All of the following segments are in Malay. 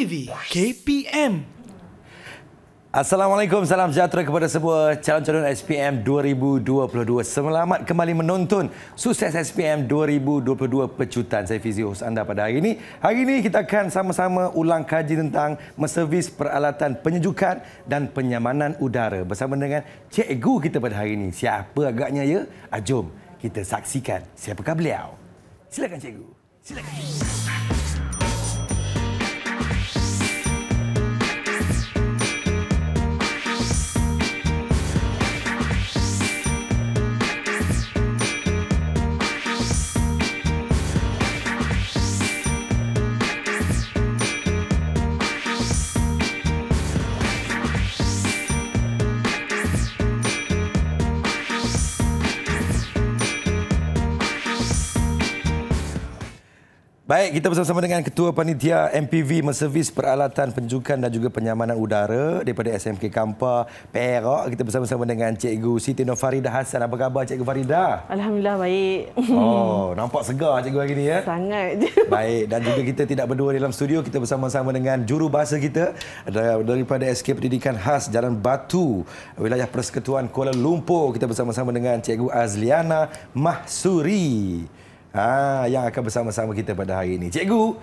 TV KPM. Assalamualaikum, salam sejahtera kepada semua calon-calon SPM 2022. Selamat kembali menonton sukses SPM 2022 pecutan. Saya Fizi host anda pada hari ini. Hari ini kita akan sama-sama ulang kaji tentang meservis peralatan penyejukan dan penyamanan udara bersama dengan cikgu kita pada hari ini. Siapa agaknya ya? Ah, jom kita saksikan siapakah beliau. Silakan cikgu. Silakan. Baik, kita bersama-sama dengan Ketua Panitia MPV Menservis Peralatan Penjukan dan juga Penyamanan Udara daripada SMK Kampa Perak. Kita bersama-sama dengan Cikgu Siti Nur Farida Hassan. Apa khabar Cikgu Farida? Alhamdulillah, baik. Oh, nampak segar Cikgu hari ini. Ya? Sangat. Baik, dan juga kita tidak berdua dalam studio. Kita bersama-sama dengan juru jurubahasa kita daripada SK Pendidikan Khas Jalan Batu, wilayah Persekutuan Kuala Lumpur. Kita bersama-sama dengan Cikgu Azliana Mahsuri. Ah, yang akan bersama-sama kita pada hari ini. Cikgu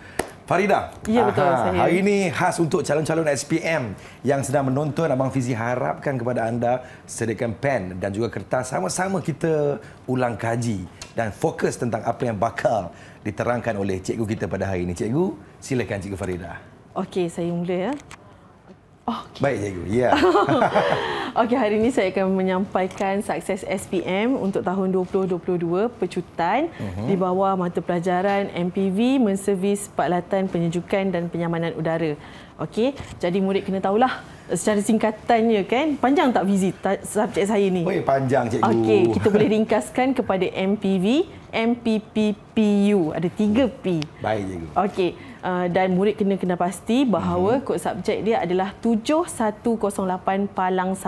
Farida. Ya betul aha, saya. Hari ini khas untuk calon-calon SPM yang sedang menonton abang Fizi harapkan kepada anda sediakan pen dan juga kertas sama-sama kita ulang kaji dan fokus tentang apa yang bakal diterangkan oleh cikgu kita pada hari ini. Cikgu, silakan cikgu Farida. Okey, saya mula ya. Oh, okay. Baik cikgu. Ya. Yeah. Okey, hari ini saya akan menyampaikan sukses SPM untuk tahun 2022 pecutan uh-huh. di bawah mata pelajaran MPV menservis peralatan penyejukan dan penyamanan udara. Okey, jadi murid kena tahulah secara singkatannya kan. Panjang tak visi subjek saya ni? Oi, panjang cikgu. Okey, kita boleh ringkaskan kepada MPV, MPPPU. Ada tiga P. Baik cikgu. Okey. Uh, dan murid kena kena pasti bahawa hmm. kod subjek dia adalah 7108 palang 1.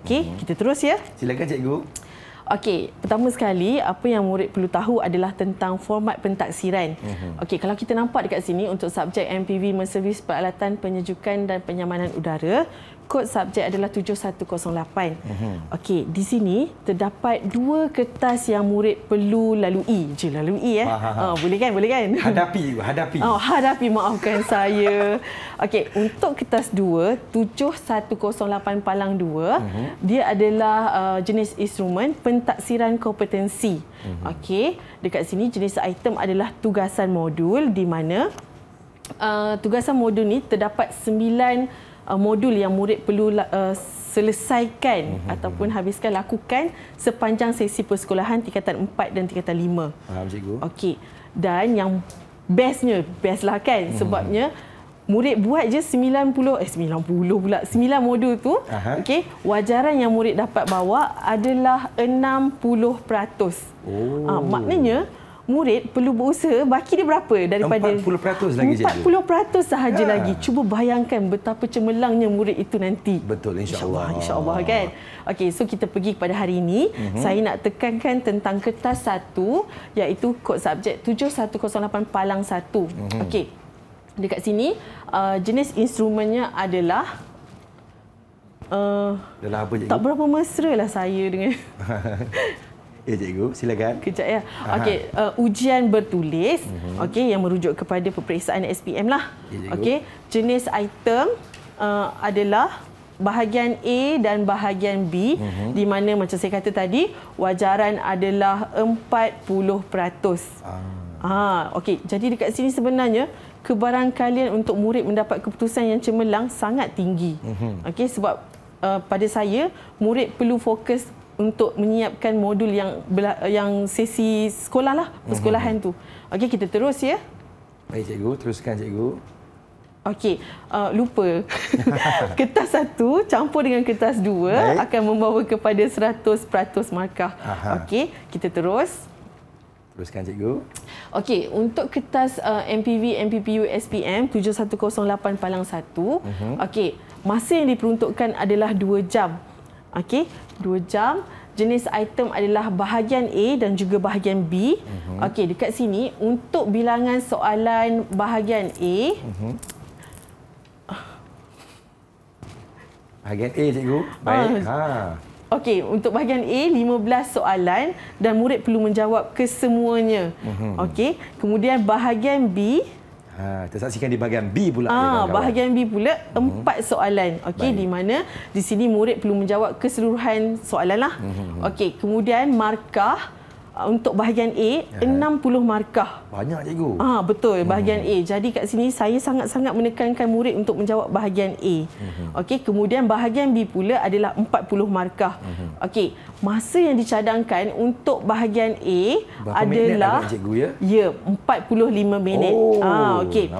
Okey, hmm. kita terus ya. Silakan cikgu. Okey, pertama sekali apa yang murid perlu tahu adalah tentang format pentaksiran. Mm-hmm. Okey, kalau kita nampak dekat sini untuk subjek MPV menservis peralatan penyejukan dan penyamanan udara, kod subjek adalah 7108. Mm-hmm. Okey, di sini terdapat dua kertas yang murid perlu lalui. Je lalui eh. Ha, ha, ha. Oh, boleh kan? Boleh kan? Hadapi, hadapi. Oh, hadapi maafkan saya. Okey, untuk kertas 2, 7108 palang 2, mm-hmm. dia adalah uh, jenis instrumen pentaksiran kompetensi. Mm-hmm. Okey, dekat sini jenis item adalah tugasan modul di mana uh, tugasan modul ni terdapat 9 uh, modul yang murid perlu uh, selesaikan mm-hmm. ataupun mhm. habiskan lakukan sepanjang sesi persekolahan tingkatan 4 dan tingkatan 5. Faham cikgu? Okey. Dan yang bestnya, bestlah kan mm-hmm. sebabnya murid buat je 90 eh 90 pula 9 modul tu okey wajaran yang murid dapat bawa adalah 60%. Oh. Ha, maknanya murid perlu berusaha baki dia berapa daripada 40% lagi 40% sahaja ya. lagi cuba bayangkan betapa cemerlangnya murid itu nanti betul insyaallah insyaallah insya kan okey so kita pergi kepada hari ini uh-huh. saya nak tekankan tentang kertas satu iaitu kod subjek 7108 palang 1 uh-huh. Mhm. okey dekat sini uh, jenis instrumennya adalah Uh, apa tak berapa mesra lah saya dengan Ya cikgu, silakan. Kejap ya. Okey, uh, ujian bertulis. Uh mhm. -huh. Okey, yang merujuk kepada peperiksaan SPM lah. Ya, Okey, jenis item uh, adalah bahagian A dan bahagian B uh mhm. -huh. di mana macam saya kata tadi, wajaran adalah 40%. Ah. Ha, okey. Jadi dekat sini sebenarnya kebarangkalian untuk murid mendapat keputusan yang cemerlang sangat tinggi. Uh mhm. -huh. Okey, sebab Uh, pada saya, murid perlu fokus untuk menyiapkan modul yang yang sesi sekolah lah mhm. persekolahan uh-huh. tu. Okey kita terus ya. Baik cikgu, teruskan cikgu. Okey, uh, lupa. kertas satu campur dengan kertas dua Baik. akan membawa kepada 100% markah. Okey, kita terus. Teruskan cikgu. Okey, untuk kertas uh, MPV MPPU SPM 7108 palang 1. Uh-huh. Mhm. Okey, masa yang diperuntukkan adalah dua jam. Okey, dua jam. Jenis item adalah bahagian A dan juga bahagian B. Uh mhm. -huh. Okey, dekat sini untuk bilangan soalan bahagian A. Uh mhm. -huh. Bahagian A, cikgu. Baik. Uh. Ha. Okey, untuk bahagian A 15 soalan dan murid perlu menjawab kesemuanya. Uh mhm. -huh. Okey, kemudian bahagian B uh kita ha, saksikan di bahagian B pula. Ah, ni, bahagian B pula uh-huh. empat soalan. Okey, di mana di sini murid perlu menjawab keseluruhan soalan lah. Uh-huh. Okey, kemudian markah. Uh, untuk bahagian A yeah. Ya. 60 markah. Banyak cikgu. Ah betul hmm. bahagian mm-hmm. A. Jadi kat sini saya sangat-sangat menekankan murid untuk menjawab bahagian A. hmm Okey, kemudian bahagian B pula adalah 40 markah. hmm Okey, masa yang dicadangkan untuk bahagian A Berapa adalah minit cikgu ya? Ya, 45 minit. Oh, ah okey.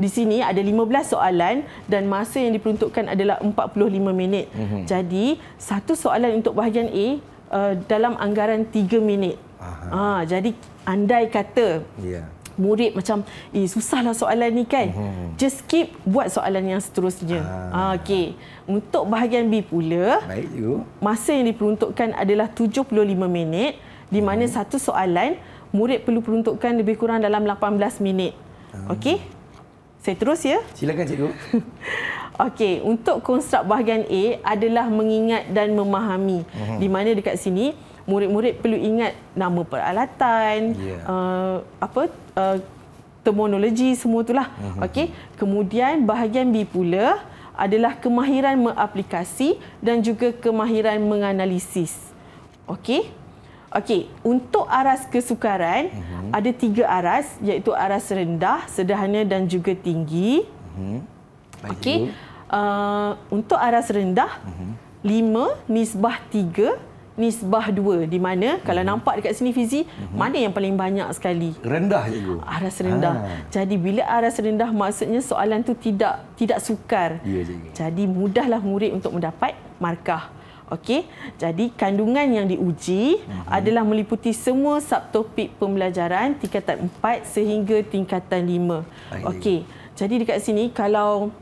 Di sini ada 15 soalan dan masa yang diperuntukkan adalah 45 minit. Mm-hmm. Jadi satu soalan untuk bahagian A Uh, dalam anggaran 3 minit. Aha. Ha, jadi andai kata yeah. murid macam eh susahlah soalan ni kan. Mm-hmm. Just keep buat soalan yang seterusnya. Ha. Ha, Okey. Untuk bahagian B pula. Baik Masa yang diperuntukkan adalah 75 minit di mana mm-hmm. satu soalan murid perlu peruntukkan lebih kurang dalam 18 minit. Mm. Okey. Saya terus ya. Silakan cikgu. Okey, untuk konstrukt bahagian A adalah mengingat dan memahami. Mm-hmm. Di mana dekat sini murid-murid perlu ingat nama peralatan yeah. Ya. uh, apa uh, terminologi semua itulah mm-hmm. okey kemudian bahagian B pula adalah kemahiran mengaplikasi dan juga kemahiran menganalisis okey okey untuk aras kesukaran mm-hmm. ada tiga aras iaitu aras rendah sederhana dan juga tinggi mm-hmm. okey uh, untuk aras rendah mm-hmm. 5 nisbah 3 nisbah dua di mana hmm. kalau nampak dekat sini fizi hmm. mana yang paling banyak sekali rendah itu aras rendah ha. jadi bila aras rendah maksudnya soalan tu tidak tidak sukar ya, ya, ya, jadi mudahlah murid untuk mendapat markah okey jadi kandungan yang diuji hmm. adalah meliputi semua subtopik pembelajaran tingkatan 4 sehingga tingkatan 5 okey jadi dekat sini kalau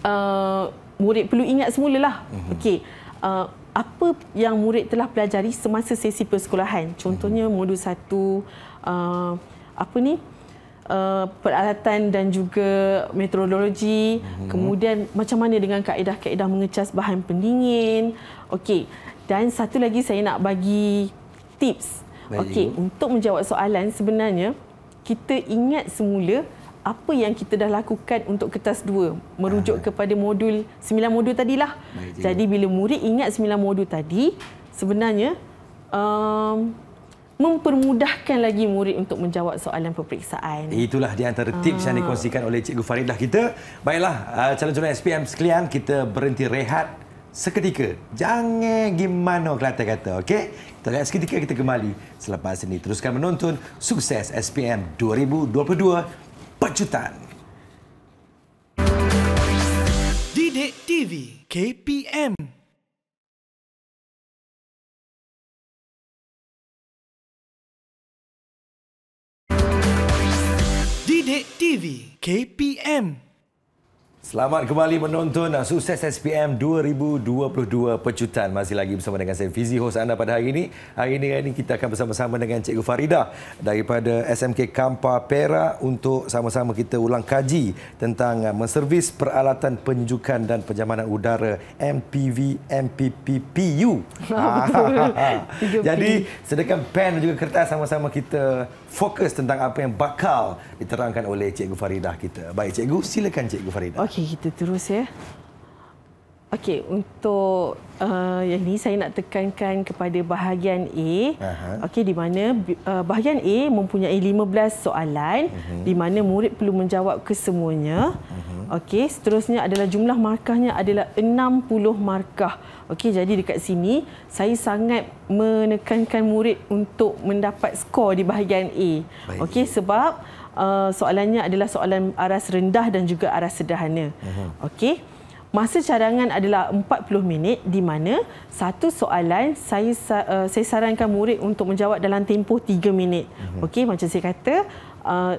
uh, murid perlu ingat semulalah hmm. okey uh, apa yang murid telah pelajari semasa sesi persekolahan contohnya hmm. modul satu uh, apa ni Uh, peralatan dan juga metodologi hmm. kemudian macam mana dengan kaedah-kaedah mengecas bahan pendingin okey dan satu lagi saya nak bagi tips okey untuk menjawab soalan sebenarnya kita ingat semula apa yang kita dah lakukan untuk kertas 2 merujuk Aha. kepada modul 9 modul tadilah. Baik, Jadi bila murid ingat 9 modul tadi sebenarnya um, mempermudahkan lagi murid untuk menjawab soalan peperiksaan. Itulah di antara tips Aa. yang ah. dikongsikan oleh Cikgu Faridah kita. Baiklah calon-calon uh, SPM sekalian kita berhenti rehat seketika. Jangan gimana kata kata, okey? Kita lihat seketika kita kembali selepas ini. Teruskan menonton Sukses SPM 2022 pecutan. Didik TV KPM Didik TV KPM Selamat kembali menonton uh, Sukses SPM 2022 Pecutan. Masih lagi bersama dengan saya Fizi, host anda pada hari ini. Hari ini, hari ini kita akan bersama-sama dengan Cikgu Farida daripada SMK Kampa Pera untuk sama-sama kita ulang kaji tentang uh, menservis peralatan penyujukan dan penjamanan udara MPV MPPPU. Jadi sedekan pen dan juga kertas sama-sama kita fokus tentang apa yang bakal diterangkan oleh Cikgu Faridah kita. Baik Cikgu, silakan Cikgu Faridah. Okey, kita terus ya. Okey, untuk uh, yang ini saya nak tekankan kepada bahagian A. Okey, di mana uh, bahagian A mempunyai 15 soalan uh-huh. di mana murid perlu menjawab kesemuanya. Uh-huh. Okey, seterusnya adalah jumlah markahnya adalah 60 markah. Uh-huh. Okey, jadi dekat sini saya sangat menekankan murid untuk mendapat skor di bahagian A. Okey, sebab uh, soalannya adalah soalan aras rendah dan juga aras sederhana. Uh-huh. Okey. Masa cadangan adalah 40 minit di mana satu soalan saya uh, saya sarankan murid untuk menjawab dalam tempoh 3 minit. Uh-huh. Okey, macam saya kata uh,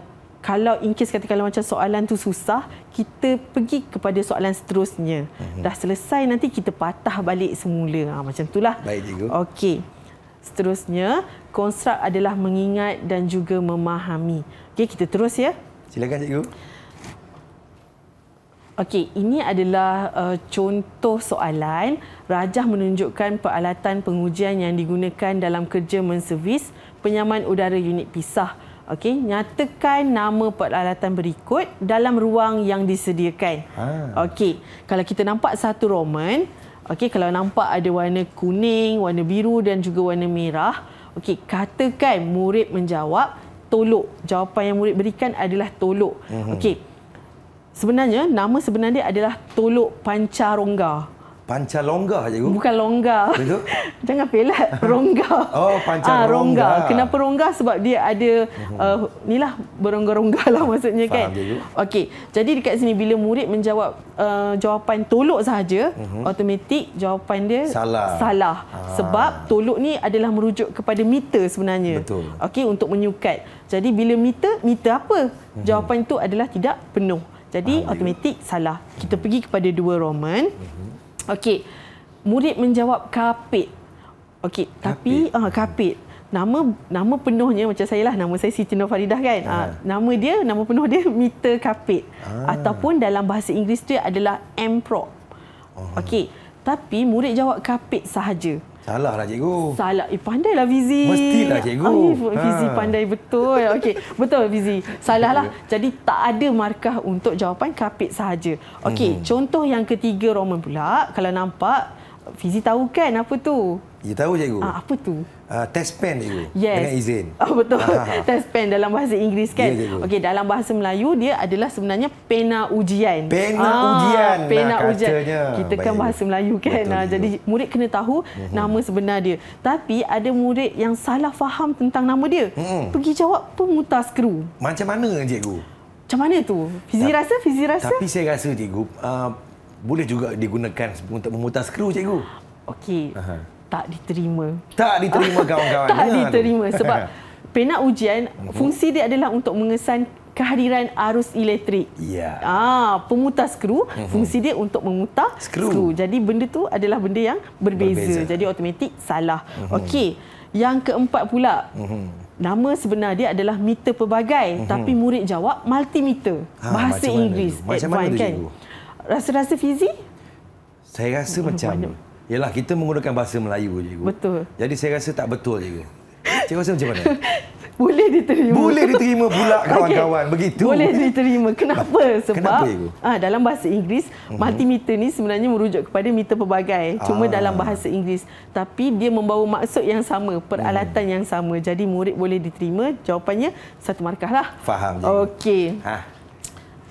kalau in case kata kalau macam soalan tu susah kita pergi kepada soalan seterusnya mm-hmm. dah selesai nanti kita patah balik semula ha, macam itulah baik cikgu okey seterusnya konstruk adalah mengingat dan juga memahami okey kita terus ya silakan cikgu Okey, ini adalah uh, contoh soalan. Rajah menunjukkan peralatan pengujian yang digunakan dalam kerja menservis penyaman udara unit pisah. Okey, nyatakan nama peralatan berikut dalam ruang yang disediakan. Ha. Okey, kalau kita nampak satu roman, okey kalau nampak ada warna kuning, warna biru dan juga warna merah, okey katakan murid menjawab tolok. Jawapan yang murid berikan adalah tolok. Mhm. Okey. Sebenarnya nama sebenarnya adalah tolok pancarongga. Panca longga je tu? Bukan longga. Betul? Jangan pelat. Rongga. Oh, panca ha, rongga. rongga. Kenapa rongga? Sebab dia ada, mhm. uh, ni lah, berongga-rongga lah maksudnya Faham kan. Faham je Okey, jadi dekat sini bila murid menjawab uh, jawapan tolok sahaja, uh-huh. automatik jawapan dia salah. salah. Ha. Sebab tolok ni adalah merujuk kepada meter sebenarnya. Betul. Okey, untuk menyukat. Jadi bila meter, meter apa? Uh-huh. Jawapan tu adalah tidak penuh. Jadi automatik salah. Kita pergi kepada dua Roman. Uh-huh. Okey. Murid menjawab kapit. Okey, tapi ah kapit. Uh, kapit. Nama nama penuhnya macam saya lah nama saya Siti Nur Faridah kan. Ha. Ha. nama dia nama penuh dia meter kapit. Ha. Ataupun dalam bahasa Inggeris dia adalah amprop. Oh. Okey. Tapi murid jawab kapit sahaja. Salah lah cikgu. Salah. Eh, pandailah Fizi. Mestilah cikgu. Ay, ah, eh, Fizi ha. pandai betul. Okey, betul Fizi. Salah lah. Jadi tak ada markah untuk jawapan kapit sahaja. Okey, hmm. contoh yang ketiga Roman pula. Kalau nampak, Fizi tahu kan apa tu? Ya tahu cikgu. Ah, apa tu? Uh, test pen cikgu. Yes. Dengan izin. Oh, betul. Ah. Ha, ha. Test pen dalam bahasa Inggeris kan? Ya, Okey, dalam bahasa Melayu dia adalah sebenarnya pena ujian. Pena ah, ujian. Pena nah, ujian. Katanya. Kita kan bahasa Melayu kan. Betul, nah, jadi murid kena tahu mhm. nama sebenar dia. Tapi ada murid yang salah faham tentang nama dia. Hmm. Pergi jawab pemutar skru. Macam mana cikgu? Macam mana tu? Fizi rasa, Fizi rasa. Tapi saya rasa cikgu, uh, boleh juga digunakan untuk memutar skru cikgu. Okey. Tak diterima. Tak diterima kawan-kawan. tak ya, diterima sebab pena ujian mhm. fungsi dia adalah untuk mengesan kehadiran arus elektrik. Ya. Yeah. Ah, pemutar skru mhm. fungsi dia untuk memutar skru. skru. Jadi benda tu adalah benda yang berbeza. berbeza. Jadi automatik salah. Mhm. Okey. Yang keempat pula. Nama sebenar dia adalah meter pelbagai tapi murid jawab multimeter. Ha, bahasa macam Inggeris. Mana macam mana tu, kan? cikgu? rasa-rasa fizik? Saya rasa hmm, macam Yalah kita menggunakan bahasa Melayu je Betul. Jadi saya rasa tak betul je. Cikgu rasa macam mana? Boleh diterima. Boleh diterima pula kawan-kawan. Okay. Begitu. Boleh diterima. Kenapa? Sebab Kenapa, ah, dalam bahasa Inggeris, uh-huh. multimeter ni sebenarnya merujuk kepada meter pelbagai. Cuma ah. dalam bahasa Inggeris. Tapi dia membawa maksud yang sama. Peralatan hmm. yang sama. Jadi murid boleh diterima. Jawapannya satu markahlah. Faham. Okey. Okey. Ha.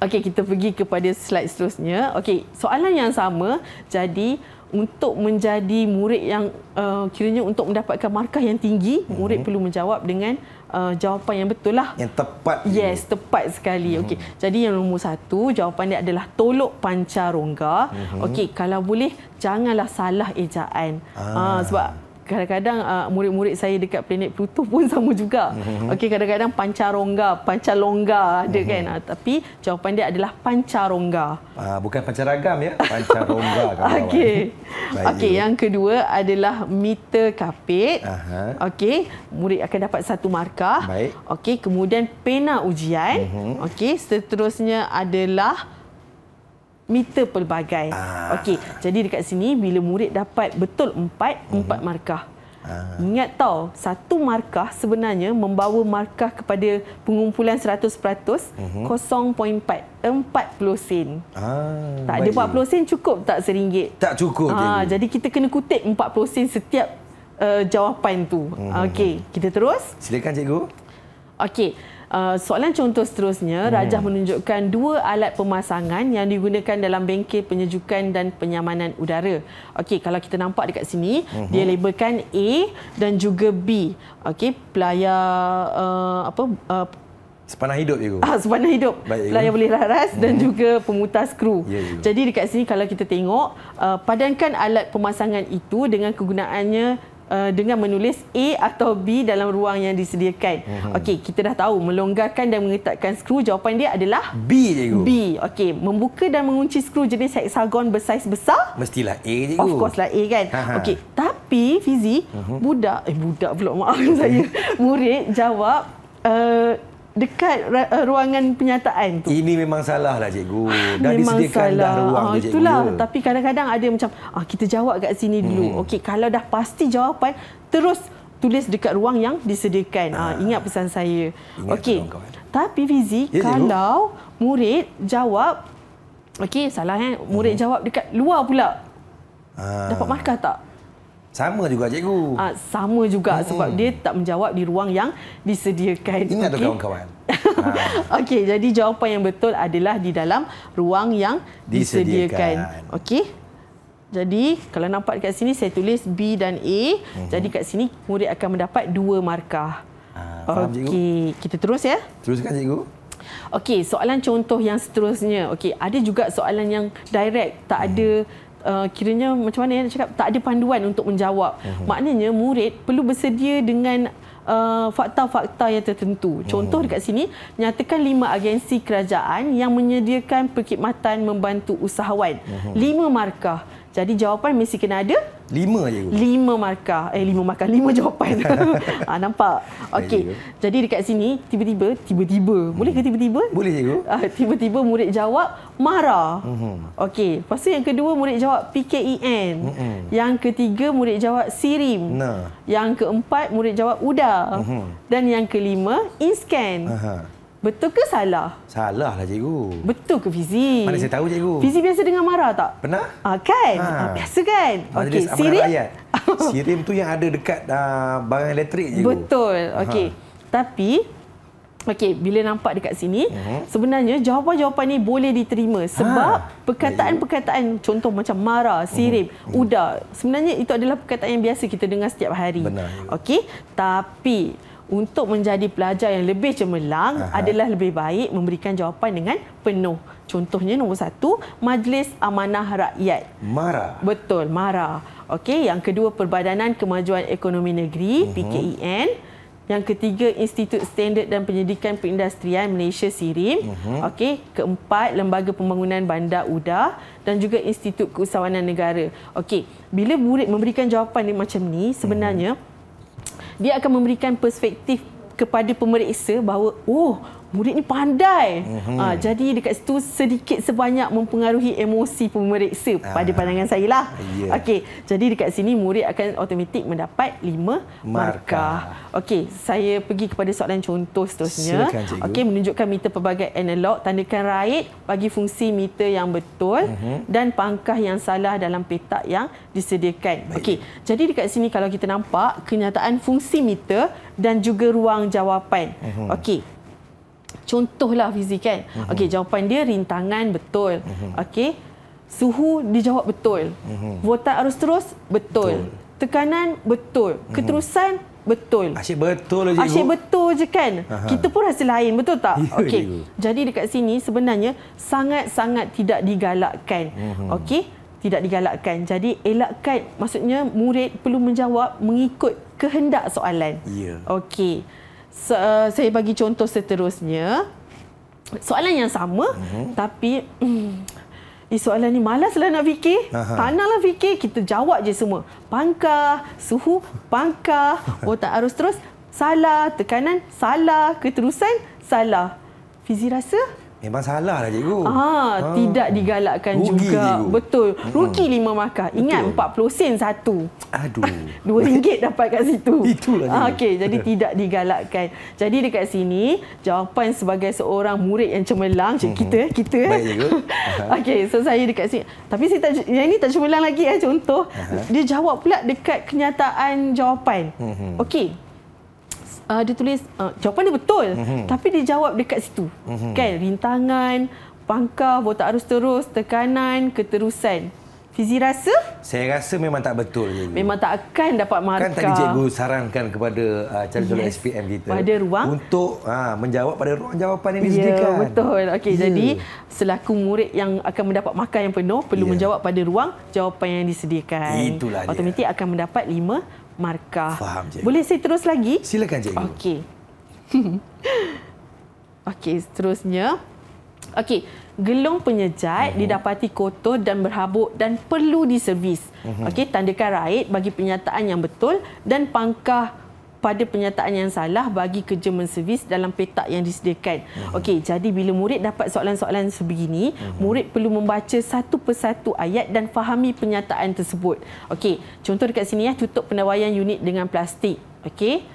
Okey, kita pergi kepada slide seterusnya. Okey, soalan yang sama. Jadi, untuk menjadi murid yang uh, kiranya untuk mendapatkan markah yang tinggi, mm-hmm. murid perlu menjawab dengan uh, jawapan yang betul lah. Yang tepat. Yes, ini. tepat sekali. Mm-hmm. Okey. Jadi yang nombor satu, jawapan dia adalah tolok pancarongga. Mm-hmm. Okey, kalau boleh janganlah salah ejaan. Ah. Uh, sebab kadang-kadang uh, murid-murid saya dekat planet Pluto pun sama juga. Mm-hmm. Okey kadang-kadang pancarongga, pancalongga ada mm-hmm. kan. Uh, tapi jawapan dia adalah pancarongga. Uh, ah, bukan pancaragam ya, pancarongga kawan. Okey. Okey yang kedua adalah meter kapit. Uh-huh. Okey, murid akan dapat satu markah. Okey, kemudian pena ujian. Mm-hmm. Okey, seterusnya adalah meter pelbagai. Ah. Okey, jadi dekat sini bila murid dapat betul 4 empat mm-hmm. markah. Ah. Ingat tau, satu markah sebenarnya membawa markah kepada pengumpulan 100% mm-hmm. 0.4 40 sen. Ah. Tak baik. ada 40 sen cukup tak seringgit. Tak cukup ah, jadi. jadi kita kena kutip 40 sen setiap uh, jawapan tu. Mm-hmm. Okey, kita terus? Silakan cikgu. Okey. Uh, soalan contoh seterusnya, hmm. Rajah menunjukkan dua alat pemasangan yang digunakan dalam bengkel penyejukan dan penyamanan udara. Okey, kalau kita nampak dekat sini, hmm. dia labelkan A dan juga B. Okey, pelayar uh, apa uh, sepanah hidup itu. Ah, sepanah hidup. Baik, pelayar boleh laras hmm. dan juga pemutar skru. Ya, ya, Jadi dekat sini kalau kita tengok, uh, padankan alat pemasangan itu dengan kegunaannya Uh, dengan menulis A atau B dalam ruang yang disediakan. Mm-hmm. Okey, kita dah tahu melonggarkan dan mengetatkan skru jawapan dia adalah B cikgu. B. Okey, membuka dan mengunci skru jenis hexagon bersaiz besar mestilah A cikgu. Of course lah A kan. Ha, ha. Okey, tapi Fizi mm-hmm. budak eh budak pula maaf saya murid jawab Uh, dekat eh, ruangan penyataan tu. Ini memang salah lah cikgu. Dah ah, memang disediakan salah. dah ruang ha, cikgu. Ya. Itulah. Tapi kadang-kadang ada macam ah, kita jawab kat sini dulu. Hmm. Okey, kalau dah pasti jawapan, terus tulis dekat ruang yang disediakan. Ha. Ha, ingat pesan saya. Okey. Tapi Fizi, ya, kalau murid jawab, okey salah eh, murid hmm. jawab dekat luar pula. Ha. Dapat markah tak? Sama juga cikgu. Ah sama juga mm -hmm. sebab dia tak menjawab di ruang yang disediakan. Ini okay. tu kawan-kawan. Ah. Okey, jadi jawapan yang betul adalah di dalam ruang yang disediakan. disediakan. Okey. Jadi kalau nampak kat sini saya tulis B dan A. Mm -hmm. Jadi kat sini murid akan mendapat dua markah. Ah, faham okay. Kita terus ya. Teruskan cikgu. Okey, soalan contoh yang seterusnya. Okey, ada juga soalan yang direct tak -hmm. ada Uh, kiranya macam mana yang nak cakap tak ada panduan untuk menjawab. Mm-hmm. Maknanya murid perlu bersedia dengan uh, fakta-fakta yang tertentu. Contoh mm-hmm. dekat sini nyatakan lima agensi kerajaan yang menyediakan perkhidmatan membantu usahawan. hmm Lima markah. Jadi jawapan mesti kena ada lima je. Lima markah. Eh lima markah, lima jawapan. ha, nampak. Okey. Jadi dekat sini tiba-tiba tiba-tiba. Hmm. Boleh ke tiba-tiba? Boleh cikgu. Ha, tiba-tiba murid jawab Mara Mhm. Okey. Pasal yang kedua murid jawab PKEN. Mhm. Yang ketiga murid jawab Sirim. Nah. Yang keempat murid jawab Uda. Mhm. Dan yang kelima Inscan. Aha. Betul ke salah? Salah lah cikgu. Betul ke Fizi? Mana saya tahu cikgu. Fizi biasa dengar marah tak? Pernah? Ah, kan? Ha. Ah, biasa kan? Okay. sirim. Rakyat. Sirim tu yang ada dekat uh, barang elektrik cikgu. Betul. Ha. Okay. Tapi Okey, bila nampak dekat sini, uh -huh. sebenarnya jawapan-jawapan ni boleh diterima sebab ah. perkataan-perkataan ha. contoh macam marah, uh-huh. sirip, uh -huh. uda, sebenarnya itu adalah perkataan yang biasa kita dengar setiap hari. Okey, tapi untuk menjadi pelajar yang lebih cemerlang Aha. adalah lebih baik memberikan jawapan dengan penuh. Contohnya nombor satu, Majlis Amanah Rakyat. Mara. Betul, Mara. Okey, yang kedua Perbadanan Kemajuan Ekonomi Negeri, uhum. PKEN. Yang ketiga Institut Standard dan Penyidikan Perindustrian Malaysia SIRIM. Mhm. Okey, keempat Lembaga Pembangunan Bandar UDA dan juga Institut Keusahawanan Negara. Okey, bila murid memberikan jawapan ni macam ni, sebenarnya uhum dia akan memberikan perspektif kepada pemeriksa bahawa oh murid ni pandai. Mm-hmm. Uh, jadi dekat situ sedikit sebanyak mempengaruhi emosi pemeriksa uh, pada pandangan saya lah. Yeah. Okey, jadi dekat sini murid akan otomatik mendapat lima markah. markah. Okey, saya pergi kepada soalan contoh seterusnya. Okey, menunjukkan meter pelbagai analog, tandakan raid bagi fungsi meter yang betul mm-hmm. dan pangkah yang salah dalam petak yang disediakan. Okey. Jadi dekat sini kalau kita nampak kenyataan fungsi meter dan juga ruang jawapan. Mm-hmm. Okey. Contohlah Fizi kan. Uh-huh. Okey, jawapan dia rintangan betul. Uh-huh. Okey. Suhu dijawab betul. Uh-huh. Mhm. Voltaj arus terus betul. betul. Tekanan betul. Uh-huh. Keterusan betul. Asyik betul je. Asyik betul je kan. uh Kita pun rasa lain, betul tak? Ya, Okey. Jadi dekat sini sebenarnya sangat-sangat tidak digalakkan. Uh-huh. Okey tidak digalakkan. Jadi elakkan maksudnya murid perlu menjawab mengikut kehendak soalan. Ya. Yeah. Okey so, uh, eh, saya bagi contoh seterusnya. Soalan yang sama mm-hmm. tapi mm, eh, soalan ni malaslah nak fikir. Aha. Tak fikir, kita jawab je semua. Pangkah, suhu, pangkah, otak arus terus, salah, tekanan, salah, keterusan, salah. Fizi rasa Memang salah lah cikgu. Ah, ha. tidak digalakkan Rugi, juga. Cikgu. Betul. Hmm. Rugi lima markah. Ingat Betul. 40 sen satu. Aduh. Dua ringgit dapat kat situ. Itulah cikgu. Ah, okey, jadi tidak digalakkan. Jadi dekat sini, jawapan sebagai seorang murid yang cemerlang, cik hmm. kita, kita. Baik cikgu. Okey, so saya dekat sini. Tapi saya tak, yang ini tak cemerlang lagi eh, contoh. Aha. Dia jawab pula dekat kenyataan jawapan. Hmm, okey, uh, dia tulis uh, jawapan dia betul mm-hmm. tapi dia jawab dekat situ mm-hmm. kan rintangan pangkal botak arus terus tekanan keterusan Fizi rasa? Saya rasa memang tak betul. Cikgu. Memang tak akan dapat markah. Kan tadi cikgu sarankan kepada uh, ah, calon-calon yes. SPM kita. Pada ruang. Untuk uh, menjawab pada ruang jawapan yang ya, disediakan. Ya, betul. Okay, yeah. Jadi, selaku murid yang akan mendapat markah yang penuh, perlu yeah. menjawab pada ruang jawapan yang disediakan. Itulah dia. Automatik akan mendapat lima markah. Faham, Cikgu. Boleh saya terus lagi? Silakan, Cikgu. Okey. Okey, seterusnya. Okey, gelung penyejat uh-huh. didapati kotor dan berhabuk dan perlu diservis. Uh-huh. Okey, tandakan raid bagi penyataan yang betul dan pangkah pada penyataan yang salah bagi kerja menservis dalam petak yang disediakan. Mm-hmm. Okey, jadi bila murid dapat soalan-soalan sebegini, mm-hmm. murid perlu membaca satu persatu ayat dan fahami penyataan tersebut. Okey, contoh dekat sini ya, tutup penawaian unit dengan plastik. Okey.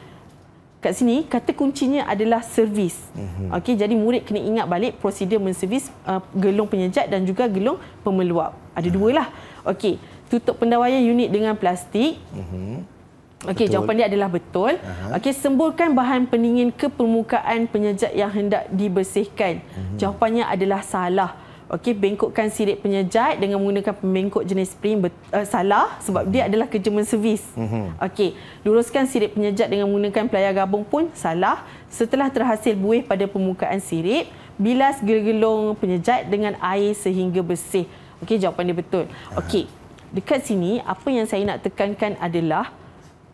Kat sini kata kuncinya adalah servis. Mm-hmm. Okey, jadi murid kena ingat balik prosedur menservis uh, gelong penyejat dan juga gelung pemeluap. Ada mm-hmm. dua lah. Okey, tutup pendawaian unit dengan plastik. Mm-hmm. Okey, jawapan dia adalah betul. Okey, semburkan bahan pendingin ke permukaan penyejat yang hendak dibersihkan. Uh-huh. Jawapannya adalah salah. Okey, bengkokkan sirip penyejat dengan menggunakan pembengkok jenis spring uh, salah sebab dia adalah kerja menservis. Uh-huh. Mhm. Okey, luruskan sirip penyejat dengan menggunakan pelayar gabung pun salah. Setelah terhasil buih pada permukaan sirip, bilas gelong penyejat dengan air sehingga bersih. Okey, jawapan dia betul. Okey, dekat sini apa yang saya nak tekankan adalah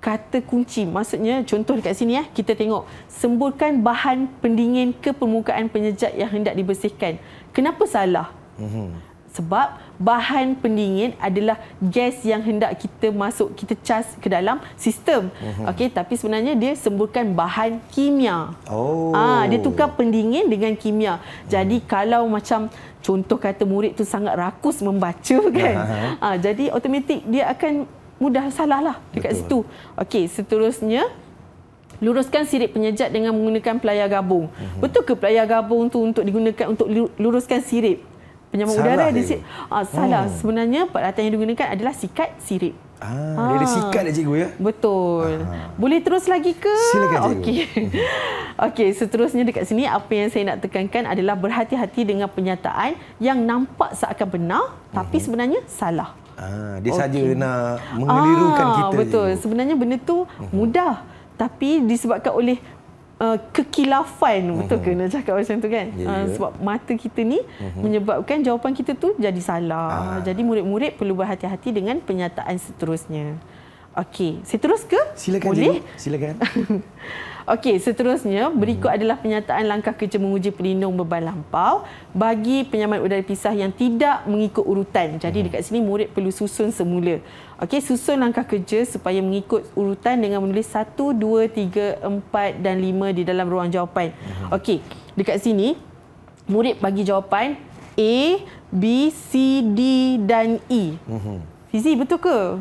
kata kunci. Maksudnya contoh dekat sini eh kita tengok semburkan bahan pendingin ke permukaan penyejat yang hendak dibersihkan. Kenapa salah? Mm-hmm. Sebab bahan pendingin adalah gas yang hendak kita masuk, kita cas ke dalam sistem. Mm-hmm. Okey, tapi sebenarnya dia semburkan bahan kimia. Ah, oh. Ah, dia tukar pendingin dengan kimia. Jadi mhm. kalau macam contoh kata murid tu sangat rakus membaca kan. uh jadi otomatik dia akan mudah salah lah dekat Betul. situ. Okey, seterusnya luruskan sirip penyejat dengan menggunakan pelayar gabung. Mm-hmm. Betul ke pelayar gabung tu untuk digunakan untuk luruskan sirip penyama salah udara di sini? Ah, salah. Hmm. Sebenarnya peralatan yang digunakan adalah sikat sirip. Ah, ah. dia sikat dah cikgu ya. Betul. Ah. Boleh terus lagi ke? Silakan cikgu. Okey. Mhm. Okey, seterusnya dekat sini apa yang saya nak tekankan adalah berhati-hati dengan penyataan yang nampak seakan benar tapi mm-hmm. sebenarnya salah. Ah, dia okay. Oh, saja nak mengelirukan ah, kita. Betul. Itu. Sebenarnya benda tu mhm. mudah. Tapi disebabkan oleh uh, kekilafan. Mhm. Betul ke nak cakap macam tu kan? Yeah, ya, yeah. sebab mata kita ni mhm. menyebabkan jawapan kita tu jadi salah. Ah. Jadi murid-murid perlu berhati-hati dengan penyataan seterusnya. Okey. Seterus ke? Silakan. Boleh? Silakan. Okey, seterusnya berikut hmm. adalah penyataan langkah kerja menguji pelindung beban lampau bagi penyaman udara pisah yang tidak mengikut urutan. Jadi hmm. dekat sini murid perlu susun semula. Okey, susun langkah kerja supaya mengikut urutan dengan menulis 1 2 3 4 dan 5 di dalam ruang jawapan. Hmm. Okey, dekat sini murid bagi jawapan A, B, C, D dan E. Hmm. Fizi betul ke?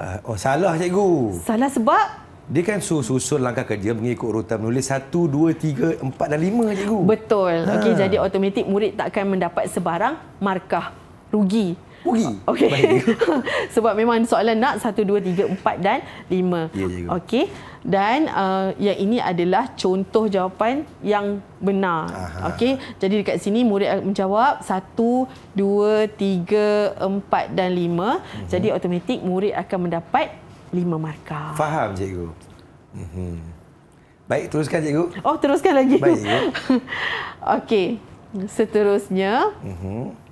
Uh, oh salah cikgu. Salah sebab dia kan susun langkah kerja mengikut urutan menulis 1 2 3 4 dan 5 cikgu. Betul. Ha. Okey jadi otomatik murid tak takkan mendapat sebarang markah. Rugi. Rugi. Okey. Sebab memang soalan nak 1 2 3 4 dan 5. Ya, Okey. Dan uh, yang ini adalah contoh jawapan yang benar. Okay. Jadi dekat sini murid menjawab 1 2 3 4 dan 5. Uh-huh. Mhm. Jadi otomatik murid akan mendapat lima markah. Faham, cikgu. Mhm. Baik, teruskan, cikgu. Oh, teruskan lagi. Baik, cikgu. Okey, seterusnya. Mhm.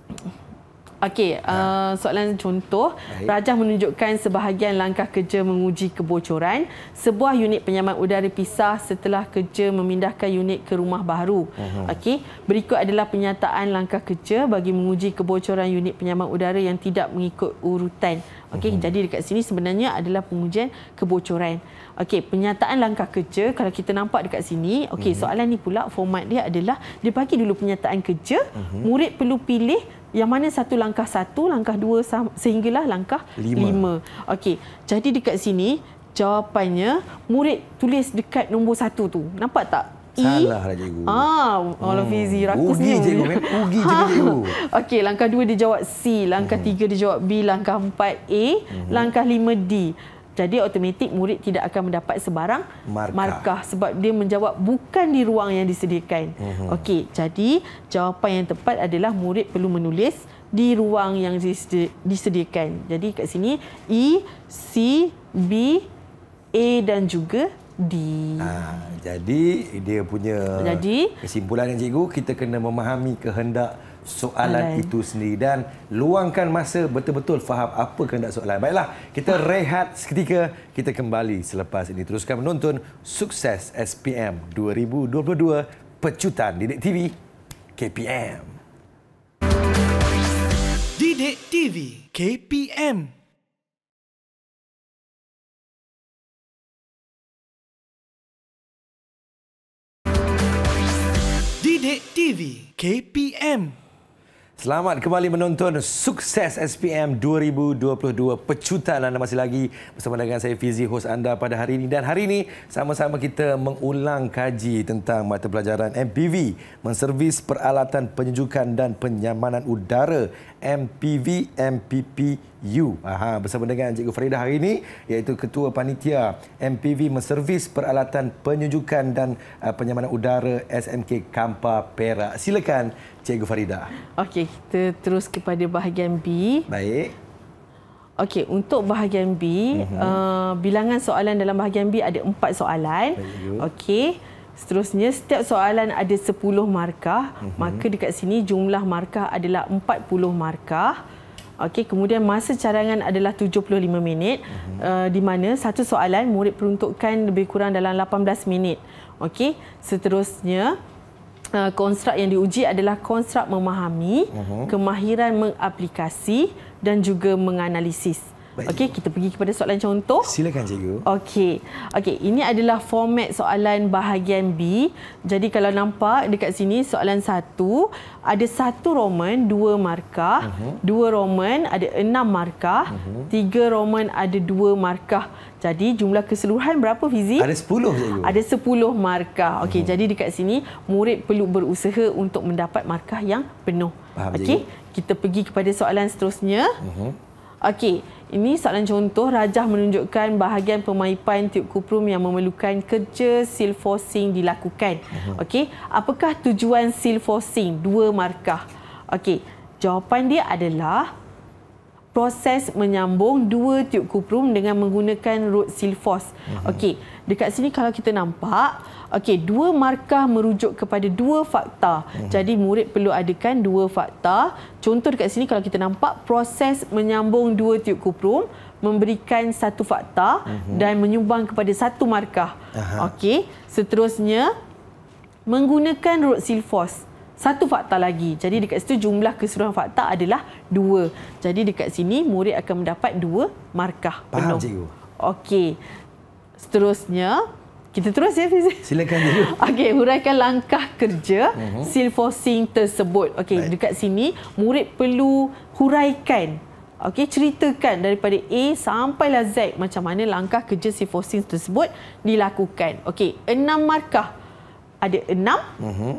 Okey, uh, soalan contoh. Baik. Rajah menunjukkan sebahagian langkah kerja menguji kebocoran. Sebuah unit penyaman udara pisah setelah kerja memindahkan unit ke rumah baru. Mhm. Okey, berikut adalah penyataan langkah kerja bagi menguji kebocoran unit penyaman udara yang tidak mengikut urutan. Okey, uh-huh. jadi dekat sini sebenarnya adalah pengujian kebocoran. Okey, penyataan langkah kerja kalau kita nampak dekat sini, okey, uh-huh. soalan ni pula format dia adalah dia bagi dulu penyataan kerja, uh-huh. murid perlu pilih yang mana satu langkah satu, langkah dua sehinggalah langkah lima. lima. Okey, jadi dekat sini jawapannya murid tulis dekat nombor satu tu. Nampak tak? E. Salah lah cikgu. Ah, all of easy rakus ni. Ugi cikgu. Ugi cikgu. Okey, langkah dua dia jawab C, langkah hmm. tiga dia jawab B, langkah empat A, hmm. langkah lima D. Jadi otomatik murid tidak akan mendapat sebarang markah, markah sebab dia menjawab bukan di ruang yang disediakan. Hmm. Okey, jadi jawapan yang tepat adalah murid perlu menulis di ruang yang disediakan. Jadi kat sini E, C, B, A dan juga di ha, jadi dia punya jadi, kesimpulan yang cikgu kita kena memahami kehendak soalan alai. itu sendiri dan luangkan masa betul-betul faham apa kehendak soalan baiklah kita ha. rehat seketika kita kembali selepas ini teruskan menonton sukses SPM 2022 pecutan Didik TV KPM Didik TV KPM Sidik TV KPM Selamat kembali menonton Sukses SPM 2022 Pecutan anda masih lagi bersama dengan saya Fizi host anda pada hari ini dan hari ini sama-sama kita mengulang kaji tentang mata pelajaran MPV menservis peralatan penyejukan dan penyamanan udara MPV MPPU. Aha, bersama dengan Cikgu Farida hari ini iaitu Ketua Panitia MPV Menservis Peralatan Penyujukan dan uh, Penyamanan Udara SMK Kampa Perak. Silakan Cikgu Farida. Okey, kita terus kepada bahagian B. Baik. Okey, untuk bahagian B, uh-huh. uh, bilangan soalan dalam bahagian B ada empat soalan. Okey. Seterusnya, setiap soalan ada 10 markah. Mm-hmm. Maka dekat sini jumlah markah adalah 40 markah. Okey, kemudian masa carangan adalah 75 minit mm-hmm. uh, di mana satu soalan murid peruntukkan lebih kurang dalam 18 minit. Okey, seterusnya uh, eh, konstrak yang diuji adalah konstrak memahami, mm-hmm. kemahiran mengaplikasi dan juga menganalisis. Okey, kita pergi kepada soalan contoh. Silakan cikgu. Okey. Okey, ini adalah format soalan bahagian B. Jadi kalau nampak dekat sini soalan satu ada satu roman dua markah, 2 mhm. uh-huh. roman ada enam markah, 3 mhm. uh-huh. roman ada dua markah. Jadi jumlah keseluruhan berapa fizik? Ada sepuluh. cikgu. Ada sepuluh markah. Okey, uh-huh. jadi dekat sini murid perlu berusaha untuk mendapat markah yang penuh. Okey, kita pergi kepada soalan seterusnya. Uh-huh. Okey, ini soalan contoh rajah menunjukkan bahagian pemaipan tiup kuprum yang memerlukan kerja seal forcing dilakukan. Uh-huh. Okey, apakah tujuan seal forcing? Dua markah. Okey, jawapan dia adalah proses menyambung dua tiup kuprum dengan menggunakan road seal force. Uh-huh. Okey dekat sini kalau kita nampak okey dua markah merujuk kepada dua fakta hmm. jadi murid perlu adakan dua fakta contoh dekat sini kalau kita nampak proses menyambung dua tiub kuprum memberikan satu fakta hmm. dan menyumbang kepada satu markah okey seterusnya menggunakan rod silfos satu fakta lagi. Jadi dekat situ jumlah keseluruhan fakta adalah dua. Jadi dekat sini murid akan mendapat dua markah penuh. cikgu. Okey seterusnya kita terus ya Fizy. Silakan dulu. Okey, huraikan langkah kerja uh-huh. Mhm. silforcing tersebut. Okey, dekat sini murid perlu huraikan Okey, ceritakan daripada A sampai sampailah Z macam mana langkah kerja silforcing tersebut dilakukan. Okey, enam markah. Ada enam uh-huh.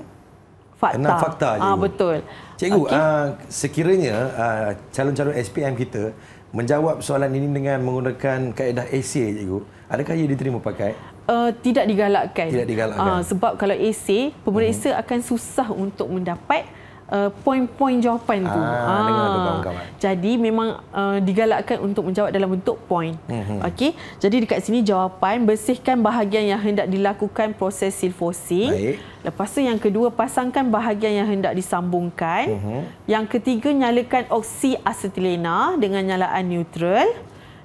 fakta. Enam fakta. Ah, ha, betul. Juga. Cikgu, okay. uh, ah, sekiranya uh, calon-calon SPM kita menjawab soalan ini dengan menggunakan kaedah esei, cikgu, adakah ia diterima pakai? Uh, tidak digalakkan. Tidak digalakkan. Uh, sebab kalau esei, pemeriksa uh akan susah untuk mendapat uh, poin-poin jawapan ah, tu. ah. ah tu kawan-kawan. Jadi memang uh, digalakkan untuk menjawab dalam bentuk poin. Mm-hmm. Okey. Jadi dekat sini jawapan bersihkan bahagian yang hendak dilakukan proses silfosing. Lepas tu yang kedua pasangkan bahagian yang hendak disambungkan. Mm-hmm. Yang ketiga nyalakan oksi asetilena dengan nyalaan neutral.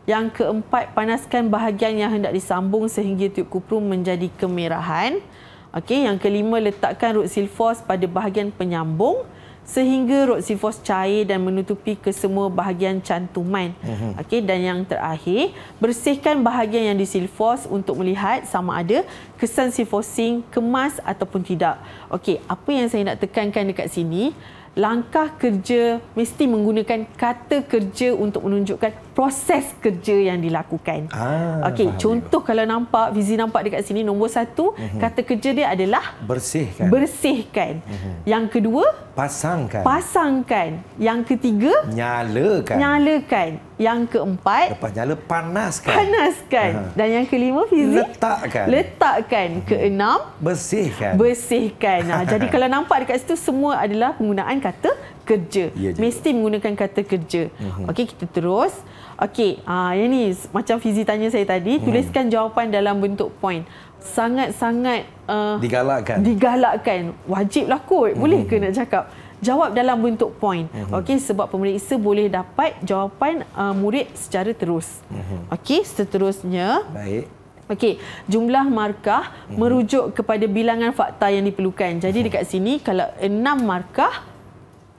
Yang keempat panaskan bahagian yang hendak disambung sehingga tiup kuprum menjadi kemerahan. Mm-hmm. Okey, yang kelima letakkan root silfos pada bahagian penyambung sehingga root silfos cair dan menutupi kesemua bahagian cantuman. Mm-hmm. Okey, dan yang terakhir, bersihkan bahagian yang disilfos untuk melihat sama ada kesan silfosing kemas ataupun tidak. Okey, apa yang saya nak tekankan dekat sini, langkah kerja mesti menggunakan kata kerja untuk menunjukkan proses kerja yang dilakukan. Ah, Okey, contoh kalau nampak Vizi nampak dekat sini nombor satu uh-huh. kata kerja dia adalah bersihkan. Bersihkan. Uh-huh. Yang kedua pasangkan. Pasangkan. Yang ketiga nyalakan. Nyalakan. Yang keempat lepas nyala panaskan. Panaskan. Uh-huh. Dan yang kelima Vizi letakkan. Letakkan. Mhm. Keenam bersihkan. Bersihkan. Nah, ha, jadi kalau nampak dekat situ semua adalah penggunaan kata kerja. Ya Mesti menggunakan kata kerja. Mm-hmm. Okey, kita terus. Okey, uh, yang ni macam Fizi tanya saya tadi, mm. tuliskan jawapan dalam bentuk point. Sangat-sangat... Uh, digalakkan. Digalakkan. Wajiblah kot. Mm-hmm. Boleh ke nak cakap? Jawab dalam bentuk point. Mm-hmm. Okey, sebab pemeriksa boleh dapat jawapan uh, murid secara terus. Mm-hmm. Okey, seterusnya. Baik. Okey, jumlah markah mm-hmm. merujuk kepada bilangan fakta yang diperlukan. Jadi mm-hmm. dekat sini kalau enam markah, mm